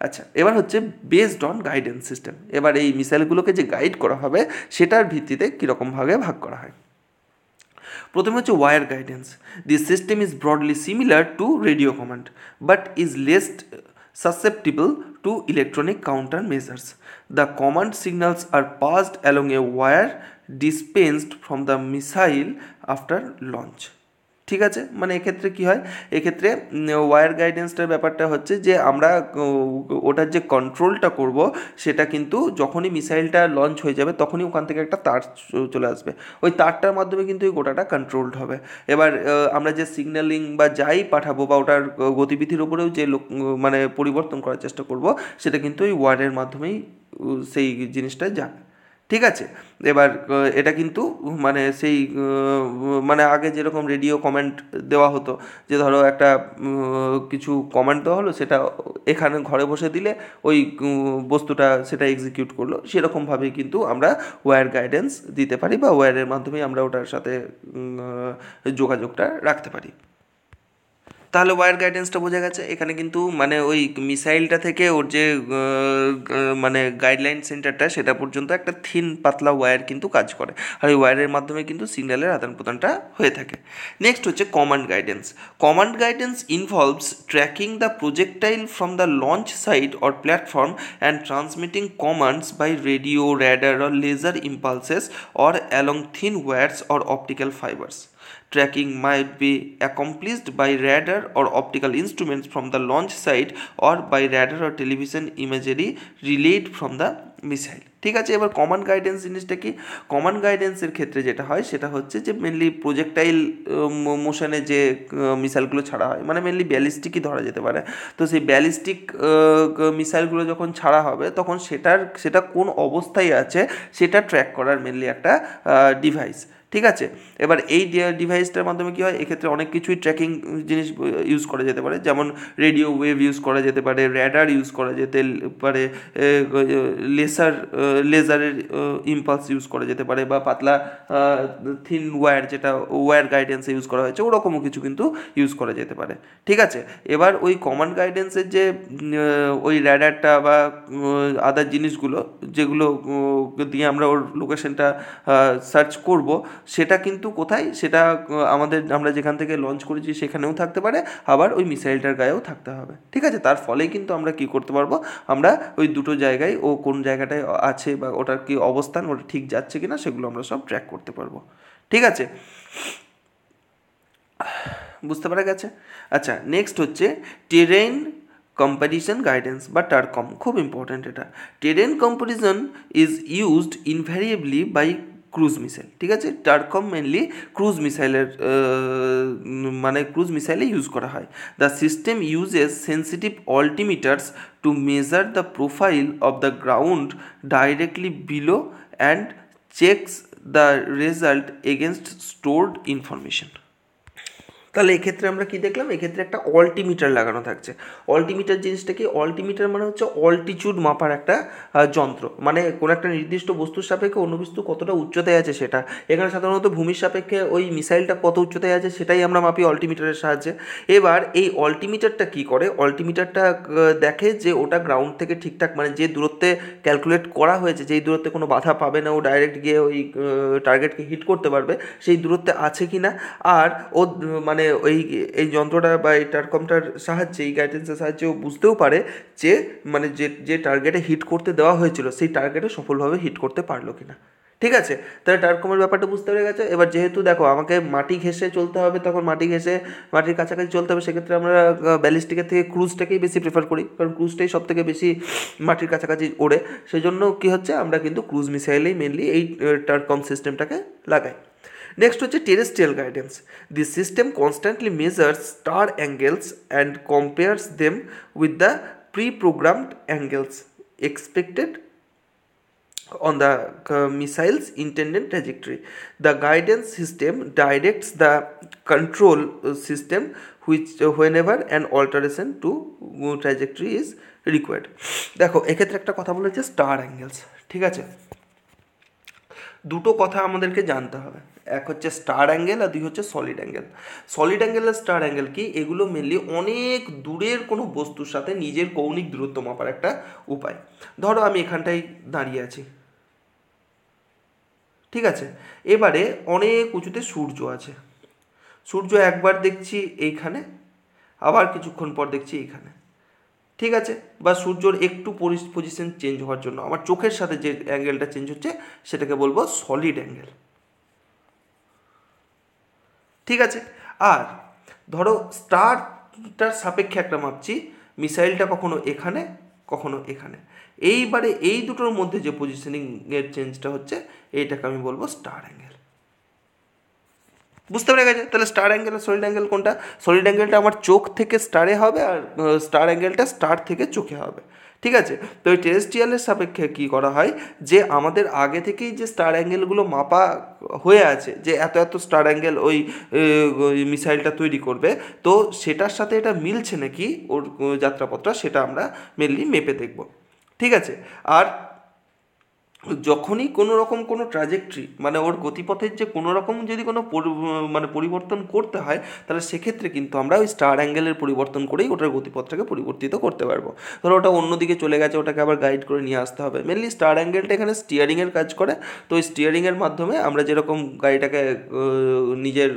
আচ্ছা এবার হচ্ছে বেসড অন গাইডেন্স সিস্টেম এবার এই মিসাইলগুলোকে যে গাইড করা হবে সেটার ভিত্তিতে কীরকমভাবে ভাগ করা হয় প্রথমে হচ্ছে wire guidance this system is broadly similar to radio command but is least susceptible to electronic countermeasures. The command signals are passed along a wire dispensed from the missile after launch. ঠিক আছে মানে এক্ষেত্রে কি হয় এক্ষেত্রে war গাইডেন্সটার ব্যাপারটা হচ্ছে যে আমরা ওটার যে কন্ট্রোলটা করব সেটা কিন্তু যখনই মিসাইলটা লঞ্চ হয়ে যাবে তখনই ওখান থেকে একটা তার চলে আসবে ওই তারটার মাধ্যমে কিন্তু ওই গোটাটা কন্ট্রোলড হবে এবার আমরা যে সিগন্যালিং বা যাই পাঠাবো বা ওটার গতিবিধির উপরেও যে মানে পরিবর্তন করার চেষ্টা করব সেটা কিন্তু ওই ওয়ারের মাধ্যমেই সেই জিনিসটা যাবে ঠিক আছে এবার এটা কিন্তু মানে সেই মানে আগে যেরকম রেডিও কমেন্ট দেওয়া হতো যে ধরো একটা কিছু কমেন্ট দেওয়া হলো সেটা এখানে ঘরে বসে দিলে ওই বস্তুটা সেটা এক্সিকিউট করলো সেরকমভাবেই কিন্তু আমরা ওয়্যার গাইডেন্স দিতে পারি বা ওয়্যারের মাধ্যমে আমরা ওটার সাথে যোগাযোগটা রাখতে পারি তাহলে ওয়ার গাইডেন্সটা বোঝা গেছে এখানে কিন্তু মানে ওই মিসাইলটা থেকে ওর যে মানে গাইডলাইন সেন্টারটা সেটা পর্যন্ত একটা থিন পাতলা ওয়্যার কিন্তু কাজ করে আর ওই ওয়্যারের মাধ্যমে কিন্তু সিগন্যালের আদান প্রদানটা হয়ে থাকে নেক্সট হচ্ছে command guidance command guidance involves tracking the projectile from the launch site or platform and transmitting commands by radio radar or laser impulses or along thin wires or optical fibres tracking may be accomplished by radar or optical instruments from the launch site or by radar or television imagery relayed from the missile ঠিক আছে এবার common guidance জিনিসটা কি common গাইডেন্সের ক্ষেত্রে যেটা হয় সেটা হচ্ছে যে মেনলি প্রোজেক্টাইল মোশনে যে মিসাইলগুলো ছাড়া হয় মানে মেনলি ব্যালিস্টিকই ধরা যেতে পারে তো সেই ব্যালিস্টিক মিসাইলগুলো যখন ছাড়া হবে তখন সেটার সেটা কোন অবস্থায় আছে সেটা ট্র্যাক করার মেনলি একটা ডিভাইস ঠিক আছে এবার এই ডিভাইসটার মাধ্যমে কী হয় এক্ষেত্রে অনেক কিছুই ট্র্যাকিং জিনিস ইউজ করা যেতে পারে যেমন রেডিও ওয়েভ ইউজ করা যেতে পারে র্যাডার ইউজ করা যেতে পারে লেসার লেজারের ইম্পালস ইউজ করা যেতে পারে বা পাতলা থিন ওয়্যার যেটা ওয়্যার গাইডেন্সে ইউজ করা হয়েছে ওরকমও কিছু কিন্তু ইউজ করা যেতে পারে ঠিক আছে এবার ওই কমন গাইডেন্সের যে ওই র্যাডারটা বা আদার জিনিসগুলো যেগুলো দিয়ে আমরা ওর লোকেশনটা সার্চ করব সেটা কিন্তু কোথায় সেটা আমাদের আমরা যেখান থেকে লঞ্চ করেছি সেখানেও থাকতে পারে আবার ওই মিসাইলটার গায়েও থাকতে হবে ঠিক আছে তার ফলে কিন্তু আমরা কি করতে পারবো আমরা ওই দুটো জায়গায় ও কোন জায়গাটায় আছে বা ওটার কি অবস্থান ওটা ঠিক যাচ্ছে কিনা সেগুলো আমরা সব ট্র্যাক করতে পারবো ঠিক আছে বুঝতে পারা গেছে আচ্ছা নেক্সট হচ্ছে টেরেন কম্পারিজন গাইডেন্স বা টারকম খুব ইম্পর্ট্যান্ট এটা terrain comparison is used invariably by cruise missile ঠিক আছে টার্কম মেনলি ক্রুজ মিসাইলের মানে ক্রুজ মিসাইলে ইউজ করা হয় the system uses sensitive altimeters to measure the profile of the ground directly below and checks the result against stored information তাহলে এক্ষেত্রে আমরা কি দেখলাম এক্ষেত্রে একটা অল্টিমিটার লাগানো থাকছে অল্টিমিটার জিনিসটা কি অল্টিমিটার মানে হচ্ছে অল্টিচিউড মাপার একটা যন্ত্র মানে কোনো একটা নির্দিষ্ট বস্তুর সাপেক্ষে অন্য বস্তু কতটা উচ্চতায় আছে সেটা এখানে সাধারণত ভূমির সাপেক্ষে ওই মিসাইলটা কত উচ্চতায় আছে সেটাই আমরা মাপি অল্টিমিটারের সাহায্যে এবার এই অল্টিমিটারটা কি করে অল্টিমিটারটা দেখে যে ওটা গ্রাউন্ড থেকে ঠিকঠাক মানে যে দূরত্বে ক্যালকুলেট করা হয়েছে যেই দূরত্বে কোনো বাধা পাবে না ও ডাইরেক্ট গিয়ে ওই টার্গেটকে হিট করতে পারবে সেই দূরত্বে আছে কি না আর ও মানে মানে ওই এই যন্ত্রটা বা এই টারকমটার সাহায্যে এই গাইডেন্সের সাহায্যে ও বুঝতেও পারে যে মানে যে যে টার্গেটে হিট করতে দেওয়া হয়েছিল সেই টার্গেটে সফলভাবে হিট করতে পারলো কি না ঠিক আছে তাহলে টার্কমের ব্যাপারটা বুঝতে পেরে গেছে এবার যেহেতু দেখো আমাকে মাটি ঘেসে চলতে হবে তখন মাটি ঘেসে মাটির কাছাকাছি চলতে হবে সেক্ষেত্রে আমরা ব্যালিস্টিকের থেকে ক্রুজটাকেই বেশি প্রেফার করি কারণ ক্রুজটাই সব থেকে বেশি মাটির কাছাকাছি ওড়ে সেই জন্য কী হচ্ছে আমরা কিন্তু ক্রুজ মিসাইলেই মেনলি এই টার্কম সিস্টেমটাকে লাগাই নেক্সট হচ্ছে terrestrial guidance the system constantly measures star angles and compares them with the pre programmed angles expected on the missile's intended trajectory the guidance system directs the control system which whenever and alteration to trajectory is required দেখো এক্ষেত্রে একটা কথা বলেছে star angles ঠিক আছে দুটো কথা আমাদেরকে জানতে হবে এক হচ্ছে স্টার অ্যাঙ্গেল আর দুই হচ্ছে সলিড অ্যাঙ্গেল সলিড অ্যাঙ্গেল আর স্টার অ্যাঙ্গেল কি এগুলো মেনলি অনেক দূরের কোনো বস্তুর সাথে নিজের কৌণিক দূরত্ব মাপার একটা উপায় ধরো আমি এখানটাই দাঁড়িয়ে আছি ঠিক আছে এবারে অনেক উঁচুতে সূর্য আছে সূর্য একবার দেখছি এইখানে আবার কিছুক্ষণ পর দেখছি এইখানে ঠিক আছে বা সূর্যর একটু পজিশন চেঞ্জ হওয়ার জন্য আমার চোখের সাথে যে অ্যাঙ্গেলটা চেঞ্জ হচ্ছে সেটাকে বলবো সলিড অ্যাঙ্গেল ঠিক আছে আর ধরো স্টারটার সাপেক্ষে একটা মাপছি মিসাইলটা কখনো এখানে কখনো এখানে এইবারে এই দুটোর মধ্যে যে পজিশনিংয়ের চেঞ্জটা হচ্ছে এইটাকে আমি বলবো স্টার অ্যাঙ্গেল বুঝতে পেরে গেছে তাহলে স্টার অ্যাঙ্গেল আর সলিড অ্যাঙ্গেল কোনটা সলিড অ্যাঙ্গেলটা আমার চোখ থেকে স্টারে হবে আর স্টার অ্যাঙ্গেলটা স্টার থেকে চোখে হবে ঠিক আছে তো এই টেরেস্ট্রিয়ালের সাপেক্ষে কী করা হয় যে আমাদের আগে থেকেই যে স্টার অ্যাঙ্গেলগুলো মাপা হয়ে আছে যে এত এত স্টার অ্যাঙ্গেল ওই মিসাইলটা তৈরি করবে তো সেটার সাথে এটা মিলছে নাকি ওর যাত্রাপথটা সেটা আমরা মেনলি মেপে দেখব ঠিক আছে আর যখনই কোনো রকম কোনো ট্রাজেক্টরি মানে ওর গতিপথের যে কোনো রকম যদি কোনো মানে পরিবর্তন করতে হয় তাহলে সেক্ষেত্রে কিন্তু আমরা ওই স্টার অ্যাঙ্গেলের পরিবর্তন করেই ওটার গতিপথটাকে পরিবর্তিত করতে পারবো ধরো ওটা অন্যদিকে চলে গেছে ওটাকে আবার গাইড করে নিয়ে আসতে হবে মেনলি স্টার অ্যাঙ্গেলটা এখানে স্টিয়ারিংয়ের কাজ করে তো ওই স্টিয়ারিংয়ের মাধ্যমে আমরা যেরকম গাড়িটাকে নিজের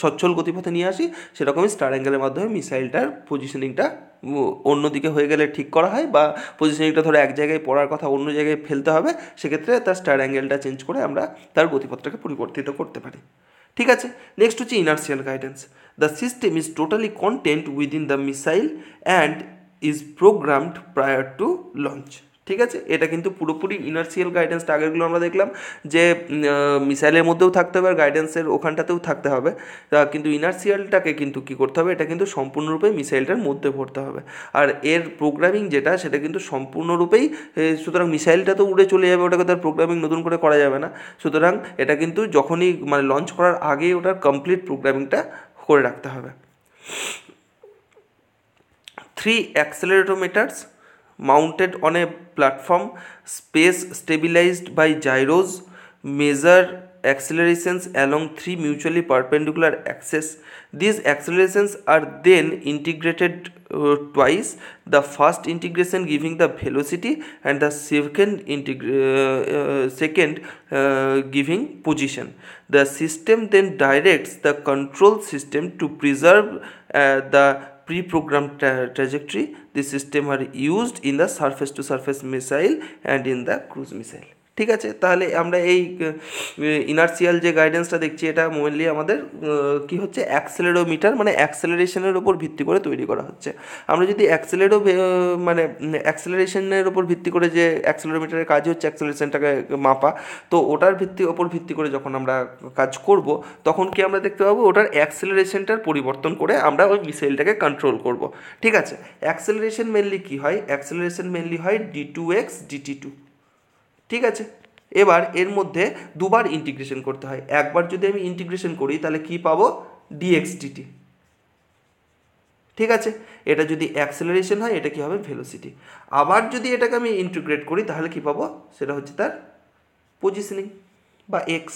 সচ্ছল গতিপথে নিয়ে আসি সেরকমই স্টার অ্যাঙ্গেলের মাধ্যমে মিসাইলটার পজিশনিংটা অন্যদিকে হয়ে গেলে ঠিক করা হয় বা পজিশনিংটা ধরো এক জায়গায় পড়ার কথা অন্য জায়গায় ফেলতে হবে সেক্ষেত্রে তার স্টার অ্যাঙ্গেলটা চেঞ্জ করে আমরা তার গতিপথটাকে পরিবর্তিত করতে পারি ঠিক আছে নেক্সট হচ্ছে inertial guidance the system is totally content within the missile and is programmed prior to launch ঠিক আছে এটা কিন্তু পুরোপুরি ইনার্সিয়াল গাইডেন্সটা টার্গেটগুলো আমরা দেখলাম যে মিসাইলের মধ্যেও থাকতে হবে আর গাইডেন্সের ওখানটাতেও থাকতে হবে কিন্তু ইনার্সিয়ালটাকে কিন্তু কী করতে হবে এটা কিন্তু সম্পূর্ণরূপে মিসাইলটার মধ্যে ভরতে হবে আর এর প্রোগ্রামিং যেটা সেটা কিন্তু সম্পূর্ণরূপেই সুতরাং মিসাইলটা তো উড়ে চলে যাবে ওটাকে তার প্রোগ্রামিং নতুন করে করা যাবে না সুতরাং এটা কিন্তু যখনই মানে লঞ্চ করার আগেই ওটার কমপ্লিট প্রোগ্রামিংটা করে রাখতে হবে three accelerometers mounted on a platform space stabilized by gyros measure accelerations along three mutually perpendicular axes these accelerations are then integrated uh, twice the first integration giving the velocity and the second uh, uh, second uh, giving position the system then directs the control system to preserve uh, the pre-programmed tra trajectory. the system are used in the surface to -surface missile and in the cruise missile. ঠিক আছে তাহলে আমরা এই inertial যে গাইডেন্সটা দেখছি এটা mainly আমাদের কি হচ্ছে অ্যাক্সেলেরোমিটার মানে অ্যাক্সেলারেশনের ওপর ভিত্তি করে তৈরি করা হচ্ছে আমরা যদি অ্যাক্সেলেরো মানে অ্যাক্সেলারেশনের ওপর ভিত্তি করে যে অ্যাক্সেলারোমিটারের কাজ হচ্ছে অ্যাক্সেলারেশনটাকে মাপা তো ওটার ভিত্তি ওপর ভিত্তি করে যখন আমরা কাজ করব তখন কি আমরা দেখতে পাবো ওটার অ্যাক্সেলারেশনটার পরিবর্তন করে আমরা ওই মিসাইলটাকে কন্ট্রোল করব ঠিক আছে অ্যাক্সেলারেশন মেনলি কি হয় অ্যাক্সেলারেশন মেনলি হয় D two X D T two ঠিক আছে এবার এর মধ্যে দুবার ইন্টিগ্রেশন করতে হয় একবার যদি আমি ইন্টিগ্রেশন করি তাহলে কি পাবো ডিএক্স ডিটি ঠিক আছে এটা যদি অ্যাক্সেলারেশন হয় এটা কি হবে ভেলোসিটি আবার যদি এটাকে আমি ইন্টিগ্রেট করি তাহলে কি পাবো সেটা হচ্ছে তার পজিশনিং বা এক্স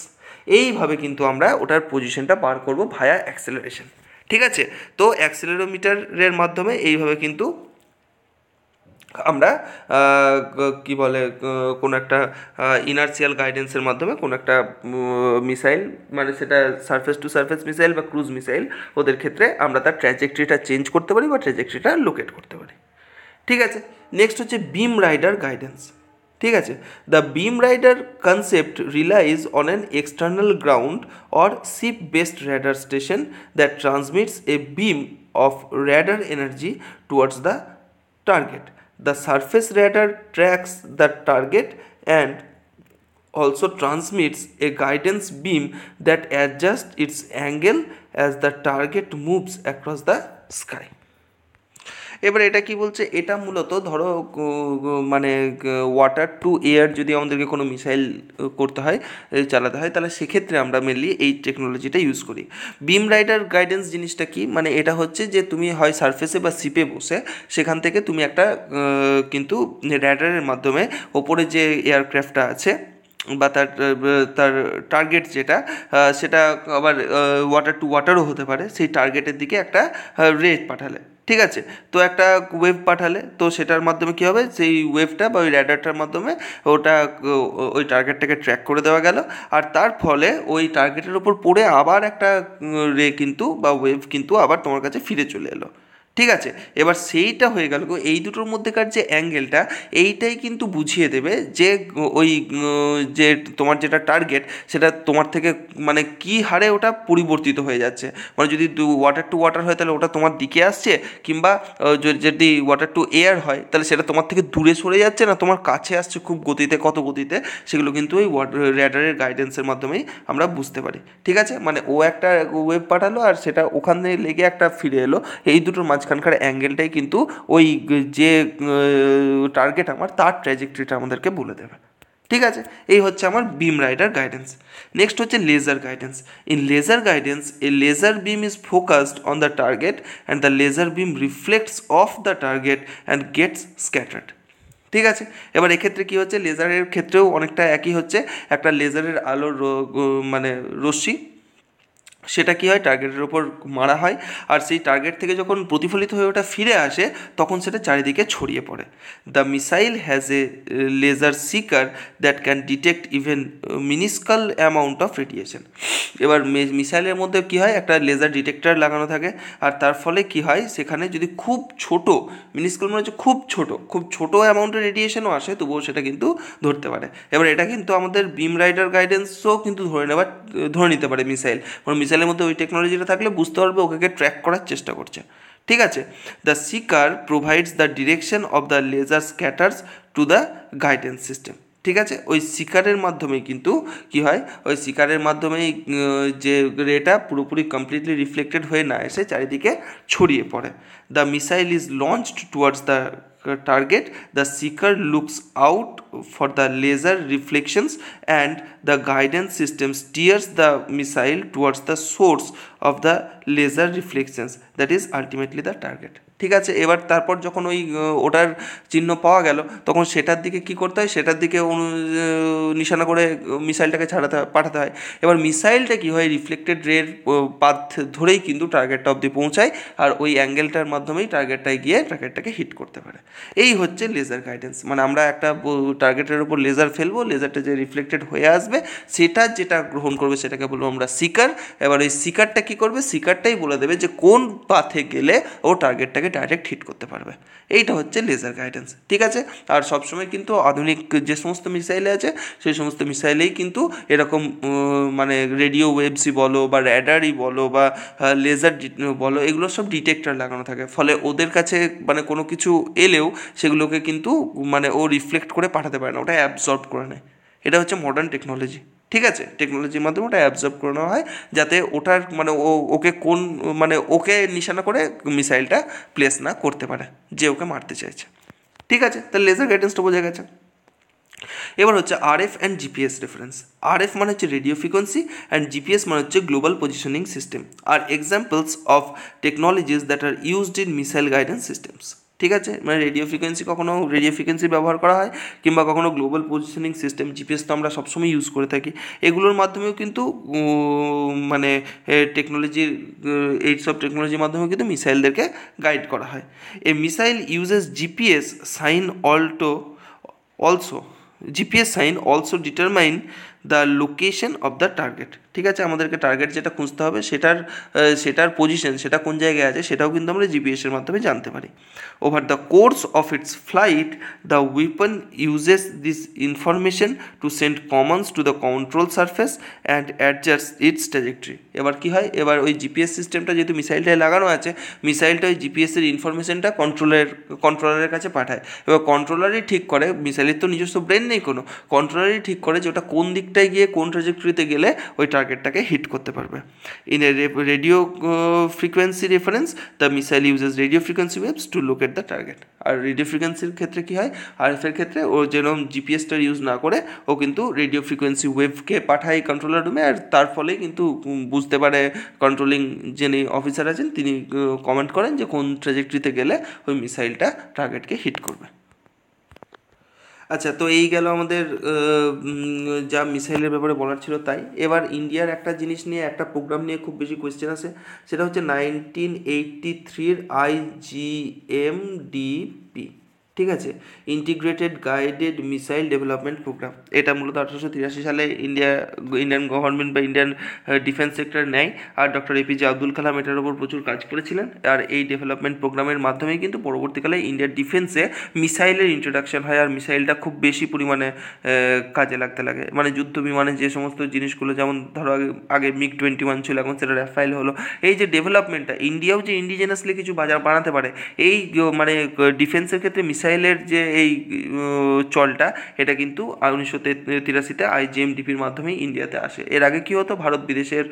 এইভাবে কিন্তু আমরা ওটার পজিশনটা বার করবো ভায়া অ্যাক্সেলারেশন ঠিক আছে তো অ্যাক্সেলারোমিটারের মাধ্যমে এইভাবে কিন্তু আমরা কি বলে কোনো একটা ইনার্সিয়াল গাইডেন্সের মাধ্যমে কোনো একটা মিসাইল মানে সেটা সারফেস টু সারফেস মিসাইল বা ক্রুজ মিসাইল ওদের ক্ষেত্রে আমরা তার ট্র্যাজেক্টরিটা চেঞ্জ করতে পারি বা ট্র্যাজেক্টরিটা লোকেট করতে পারি ঠিক আছে নেক্সট হচ্ছে বিম রাইডার গাইডেন্স ঠিক আছে the beam rider concept relies on an external ground or ship based radar station that transmits a beam of radar energy towards the target The surface radar tracks the target and also transmits a guidance beam that adjusts its angle as the target moves across the sky. এবার এটা কি বলছে এটা মূলত ধরো মানে water to air যদি আমাদেরকে কোনো মিসাইল করতে হয় চালাতে হয় তাহলে সেক্ষেত্রে আমরা মেনলি এই টেকনোলজিটা ইউজ করি বিম রাইডার গাইডেন্স জিনিসটা কি মানে এটা হচ্ছে যে তুমি হয় সারফেসে বা সিপে বসে সেখান থেকে তুমি একটা কিন্তু র্যাডারের মাধ্যমে ওপরে যে এয়ারক্রাফটটা আছে বা তার তার টার্গেট যেটা সেটা আবার ওয়াটার টু ওয়াটারও হতে পারে সেই টার্গেটের দিকে একটা রেট পাঠালে ঠিক আছে তো একটা ওয়েভ পাঠালে তো সেটার মাধ্যমে কী হবে সেই ওয়েভটা বা ওই র্যাডারটার মাধ্যমে ওটা ওই টার্গেটটাকে ট্র্যাক করে দেওয়া গেল আর তার ফলে ওই টার্গেটের ওপর পড়ে আবার একটা রে কিন্তু বা ওয়েভ কিন্তু আবার তোমার কাছে ফিরে চলে এলো ঠিক আছে এবার সেইটা হয়ে গেল এই দুটোর মধ্যেকার যে অ্যাঙ্গেলটা এইটাই কিন্তু বুঝিয়ে দেবে যে ওই যে তোমার যেটা টার্গেট সেটা তোমার থেকে মানে কি হারে ওটা পরিবর্তিত হয়ে যাচ্ছে মানে যদি ওয়াটার টু ওয়াটার হয় তাহলে ওটা তোমার দিকে আসছে কিংবা যদি ওয়াটার টু এয়ার হয় তাহলে সেটা তোমার থেকে দূরে সরে যাচ্ছে না তোমার কাছে আসছে খুব গতিতে কত গতিতে সেগুলো কিন্তু ওই ওয়াটার র্যাডারের গাইডেন্সের মাধ্যমেই আমরা বুঝতে পারি ঠিক আছে মানে ও একটা ওয়েব পাঠালো আর সেটা ওখানে লেগে একটা ফিরে এলো এই দুটোর মাঝখানে মাঝখানকার অ্যাঙ্গেলটাই কিন্তু ওই যে টার্গেট আমার তার ট্র্যাজেক্টরিটা আমাদেরকে বলে দেবে ঠিক আছে এই হচ্ছে আমার বিম রাইডার গাইডেন্স নেক্সট হচ্ছে laser guidance in laser guidance a laser beam is focused on the target and the laser beam reflects off the target and gets scattered ঠিক আছে এবার এক্ষেত্রে কী হচ্ছে লেজারের ক্ষেত্রেও অনেকটা একই হচ্ছে একটা লেজারের আলোর মানে রশ্মি সেটা কী হয় টার্গেটের ওপর মারা হয় আর সেই টার্গেট থেকে যখন প্রতিফলিত হয়ে ওটা ফিরে আসে তখন সেটা চারিদিকে ছড়িয়ে পড়ে the missile has a laser seeker that can detect even minuscule amount of radiation এবার মিসাইলের মধ্যে কী হয় একটা লেজার ডিটেক্টার লাগানো থাকে আর তার ফলে কী হয় সেখানে যদি খুব ছোট মিনিস্কাল মানে হচ্ছে খুব ছোট খুব ছোট অ্যামাউন্টের রেডিয়েশনও আসে তবুও সেটা কিন্তু ধরতে পারে এবার এটা কিন্তু আমাদের বিম রাইডার গাইডেন্সও কিন্তু ধরে নেওয়া ধরে নিতে পারে মিসাইল মিসাইলের মধ্যে ওই টেকনোলজিটা থাকলে বুঝতে পারবে ওকে ট্র্যাক করার চেষ্টা করছে ঠিক আছে the seeker provides the direction of the laser scatters to the guidance system ঠিক আছে ওই শিকারের মাধ্যমে কিন্তু কি হয় ওই শিকারের মাধ্যমেই যে রেটা পুরোপুরি কমপ্লিটলি রিফ্লেক্টেড হয়ে না এসে চারিদিকে ছড়িয়ে পড়ে the missile is launched towards the target the seeker looks out for the laser reflections and the guidance system steers the missile towards the source of the laser reflections that is ultimately the target ঠিক আছে এবার তারপর যখন ওই ওটার চিহ্ন পাওয়া গেল তখন সেটার দিকে কি করতে হয় সেটার দিকে অনু নিশানা করে মিসাইলটাকে ছাড়াতে পাঠাতে হয় এবার মিসাইলটা কি হয় রিফ্লেক্টেড রের পাথ ধরেই কিন্তু টার্গেটটা অবধি পৌঁছায় আর ওই অ্যাঙ্গেলটার মাধ্যমেই টার্গেটটায় গিয়ে টার্গেটটাকে হিট করতে পারে এই হচ্ছে লেজার গাইডেন্স মানে আমরা একটা টার্গেটের উপর লেজার ফেলবো লেজারটা যে রিফ্লেক্টেড হয়ে আসবে সেটা যেটা গ্রহণ করবে সেটাকে বলবো আমরা সিকার এবার ওই সিকারটা কী করবে সিকারটাই বলে দেবে যে কোন পাথে গেলে ও টার্গেটটাকে ডাইরেক্ট হিট করতে পারবে এইটা হচ্ছে লেজার গাইডেন্স ঠিক আছে আর সবসময় কিন্তু আধুনিক যে সমস্ত মিসাইল আছে সেই সমস্ত মিসাইলেই কিন্তু এরকম মানে রেডিও ওয়েবসই বলো বা র্যাডারই বলো বা লেজার বলো এগুলো সব ডিটেক্টর লাগানো থাকে ফলে ওদের কাছে মানে কোনো কিছু এলেও সেগুলোকে কিন্তু মানে ও রিফ্লেক্ট করে পাঠাতে পাঠাতে পারে না ওটা অ্যাবজর্ব করে নেয় এটা হচ্ছে মডার্ন টেকনোলজি ঠিক আছে টেকনোলজির মাধ্যমে ওটা অ্যাবজর্ব করে নেওয়া হয় যাতে ওটার মানে ও ওকে কোন মানে ওকে নিশানা করে মিসাইলটা প্লেস না করতে পারে যে ওকে মারতে চাইছে ঠিক আছে তাহলে লেজার গাইডেন্সটা বোঝা গেছে এবার হচ্ছে RF and GPS reference RF মানে হচ্ছে রেডিও ফ্রিকোয়েন্সি অ্যান্ড জিপিএস মানে হচ্ছে global positioning system are examples of technologies that are used in missile guidance systems ঠিক আছে মানে রেডিও ফ্রিকোয়েন্সি কখনো রেডিও ফ্রিকোয়েন্সি ব্যবহার করা হয় কিংবা কখনো গ্লোবাল পজিশনিং সিস্টেম জিপিএস তো আমরা সবসময় ইউজ করে থাকি এগুলোর মাধ্যমেও কিন্তু মানে টেকনোলজির এইসব টেকনোলজির মাধ্যমে কিন্তু মিসাইলদেরকে গাইড করা হয় a missile uses GPS sign also also GPS sign also determine the location of the target ঠিক আছে আমাদেরকে টার্গেট যেটা খুঁজতে হবে সেটার সেটার পজিশন সেটা কোন জায়গায় আছে সেটাও কিন্তু আমরা জিপিএসের মাধ্যমে জানতে পারি over the course of its flight the weapon uses this information to send commands to the control surface and adjust its trajectory এবার কি হয় এবার ওই জিপিএস সিস্টেমটা যেহেতু মিসাইলটায় লাগানো আছে মিসাইলটা ওই জিপিএসের ইনফরমেশনটা কন্ট্রোলের কন্ট্রোলারের কাছে পাঠায় এবার কন্ট্রোলারই ঠিক করে মিসাইলের তো নিজস্ব ব্রেন নেই কোনো কন্ট্রোলারই ঠিক করে যে ওটা কোন দিকটায় গিয়ে কোন ট্রাজেক্টরিতে গেলে ওই টার্গেটটাকে হিট করতে পারবে in a radio frequency reference the missile uses radio frequency waves to locate the target আর রেডিও ফ্রিকোয়েন্সির ক্ষেত্রে কী হয় আর এফের ক্ষেত্রে ও যেরকম জিপিএসটা ইউজ না করে ও কিন্তু রেডিও ফ্রিকোয়েন্সি ওয়েবকে পাঠায় কন্ট্রোলার রুমে আর তার ফলেই কিন্তু বুঝতে পারে কন্ট্রোলিং যিনি অফিসার আছেন তিনি কমেন্ট করেন যে কোন ট্রাজেক্টরিতে গেলে ওই মিসাইলটা টার্গেটকে হিট করবে আচ্ছা তো এই গেল আমাদের যা মিসাইলের ব্যাপারে বলার ছিল তাই এবার ইন্ডিয়ার একটা জিনিস নিয়ে একটা প্রোগ্রাম নিয়ে খুব বেশি কোয়েশ্চেন আছে সেটা হচ্ছে নাইনটিন এইটটি থ্রির আইজিএমডিপি ঠিক আছে integrated guided missile development programme এটা মূলত আঠারোশো তিরাশি সালে ইন্ডিয়া ইন্ডিয়ান গভর্নমেন্ট বা ইন্ডিয়ান ডিফেন্স সেক্টর নেয় আর ডক্টর এপিজে আব্দুল কালাম এটার ওপর প্রচুর কাজ করেছিলেন আর এই ডেভেলপমেন্ট প্রোগ্রামের মাধ্যমে কিন্তু পরবর্তীকালে ইন্ডিয়ার ডিফেন্সে মিসাইলের ইন্ট্রোডাকশন হয় আর মিসাইলটা খুব বেশি পরিমাণে কাজে লাগতে লাগে মানে যুদ্ধ বিমানে যে সমস্ত জিনিসগুলো যেমন ধরো আগে আগে মিগ টোয়েন্টি ওয়ান ছিল এখন সেটা রেফাইল হলো এই যে ডেভেলপমেন্টটা ইন্ডিয়াও যে ইন্ডিজেনাসলি কিছু বাজার বানাতে পারে এই মানে ডিফেন্সের ক্ষেত্রে মিসাইল মিসাইলের যে এই চলটা এটা কিন্তু উনিশশো তিরাশিতে আইজিএমডিপির মাধ্যমে ইন্ডিয়াতে আসে এর আগে কী হতো ভারত বিদেশের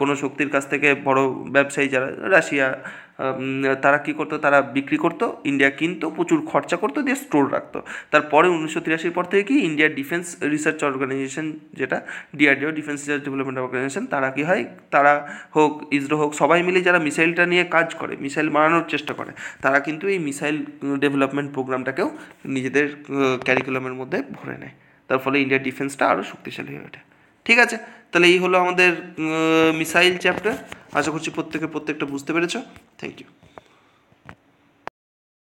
কোনো শক্তির কাছ থেকে বড় ব্যবসায়ী যারা রাশিয়া তারা কি করতো তারা বিক্রি করতো ইন্ডিয়া কিনতো প্রচুর খরচা করতো দিয়ে স্টোর রাখতো তারপরে উনিশশো তিরাশির পর থেকে কি ইন্ডিয়া ডিফেন্স রিসার্চ অর্গানাইজেশন যেটা DRDO defence research development organisation তারা কি হয় তারা হোক ইসরো হোক সবাই মিলে যারা মিসাইলটা নিয়ে কাজ করে মিসাইল বানানোর চেষ্টা করে তারা কিন্তু এই মিসাইল ডেভেলপমেন্ট প্রোগ্রামটাকেও নিজেদের ক্যারিকুলামের মধ্যে ভরে নেয় তার ফলে ইন্ডিয়ার ডিফেন্সটা আরও শক্তিশালী হয়ে ওঠে ঠিক আছে তাহলে এই হলো আমাদের মিসাইল চ্যাপ্টার আশা করছি প্রত্যেকে প্রত্যেকটা বুঝতে পেরেছ থ্যাংক ইউ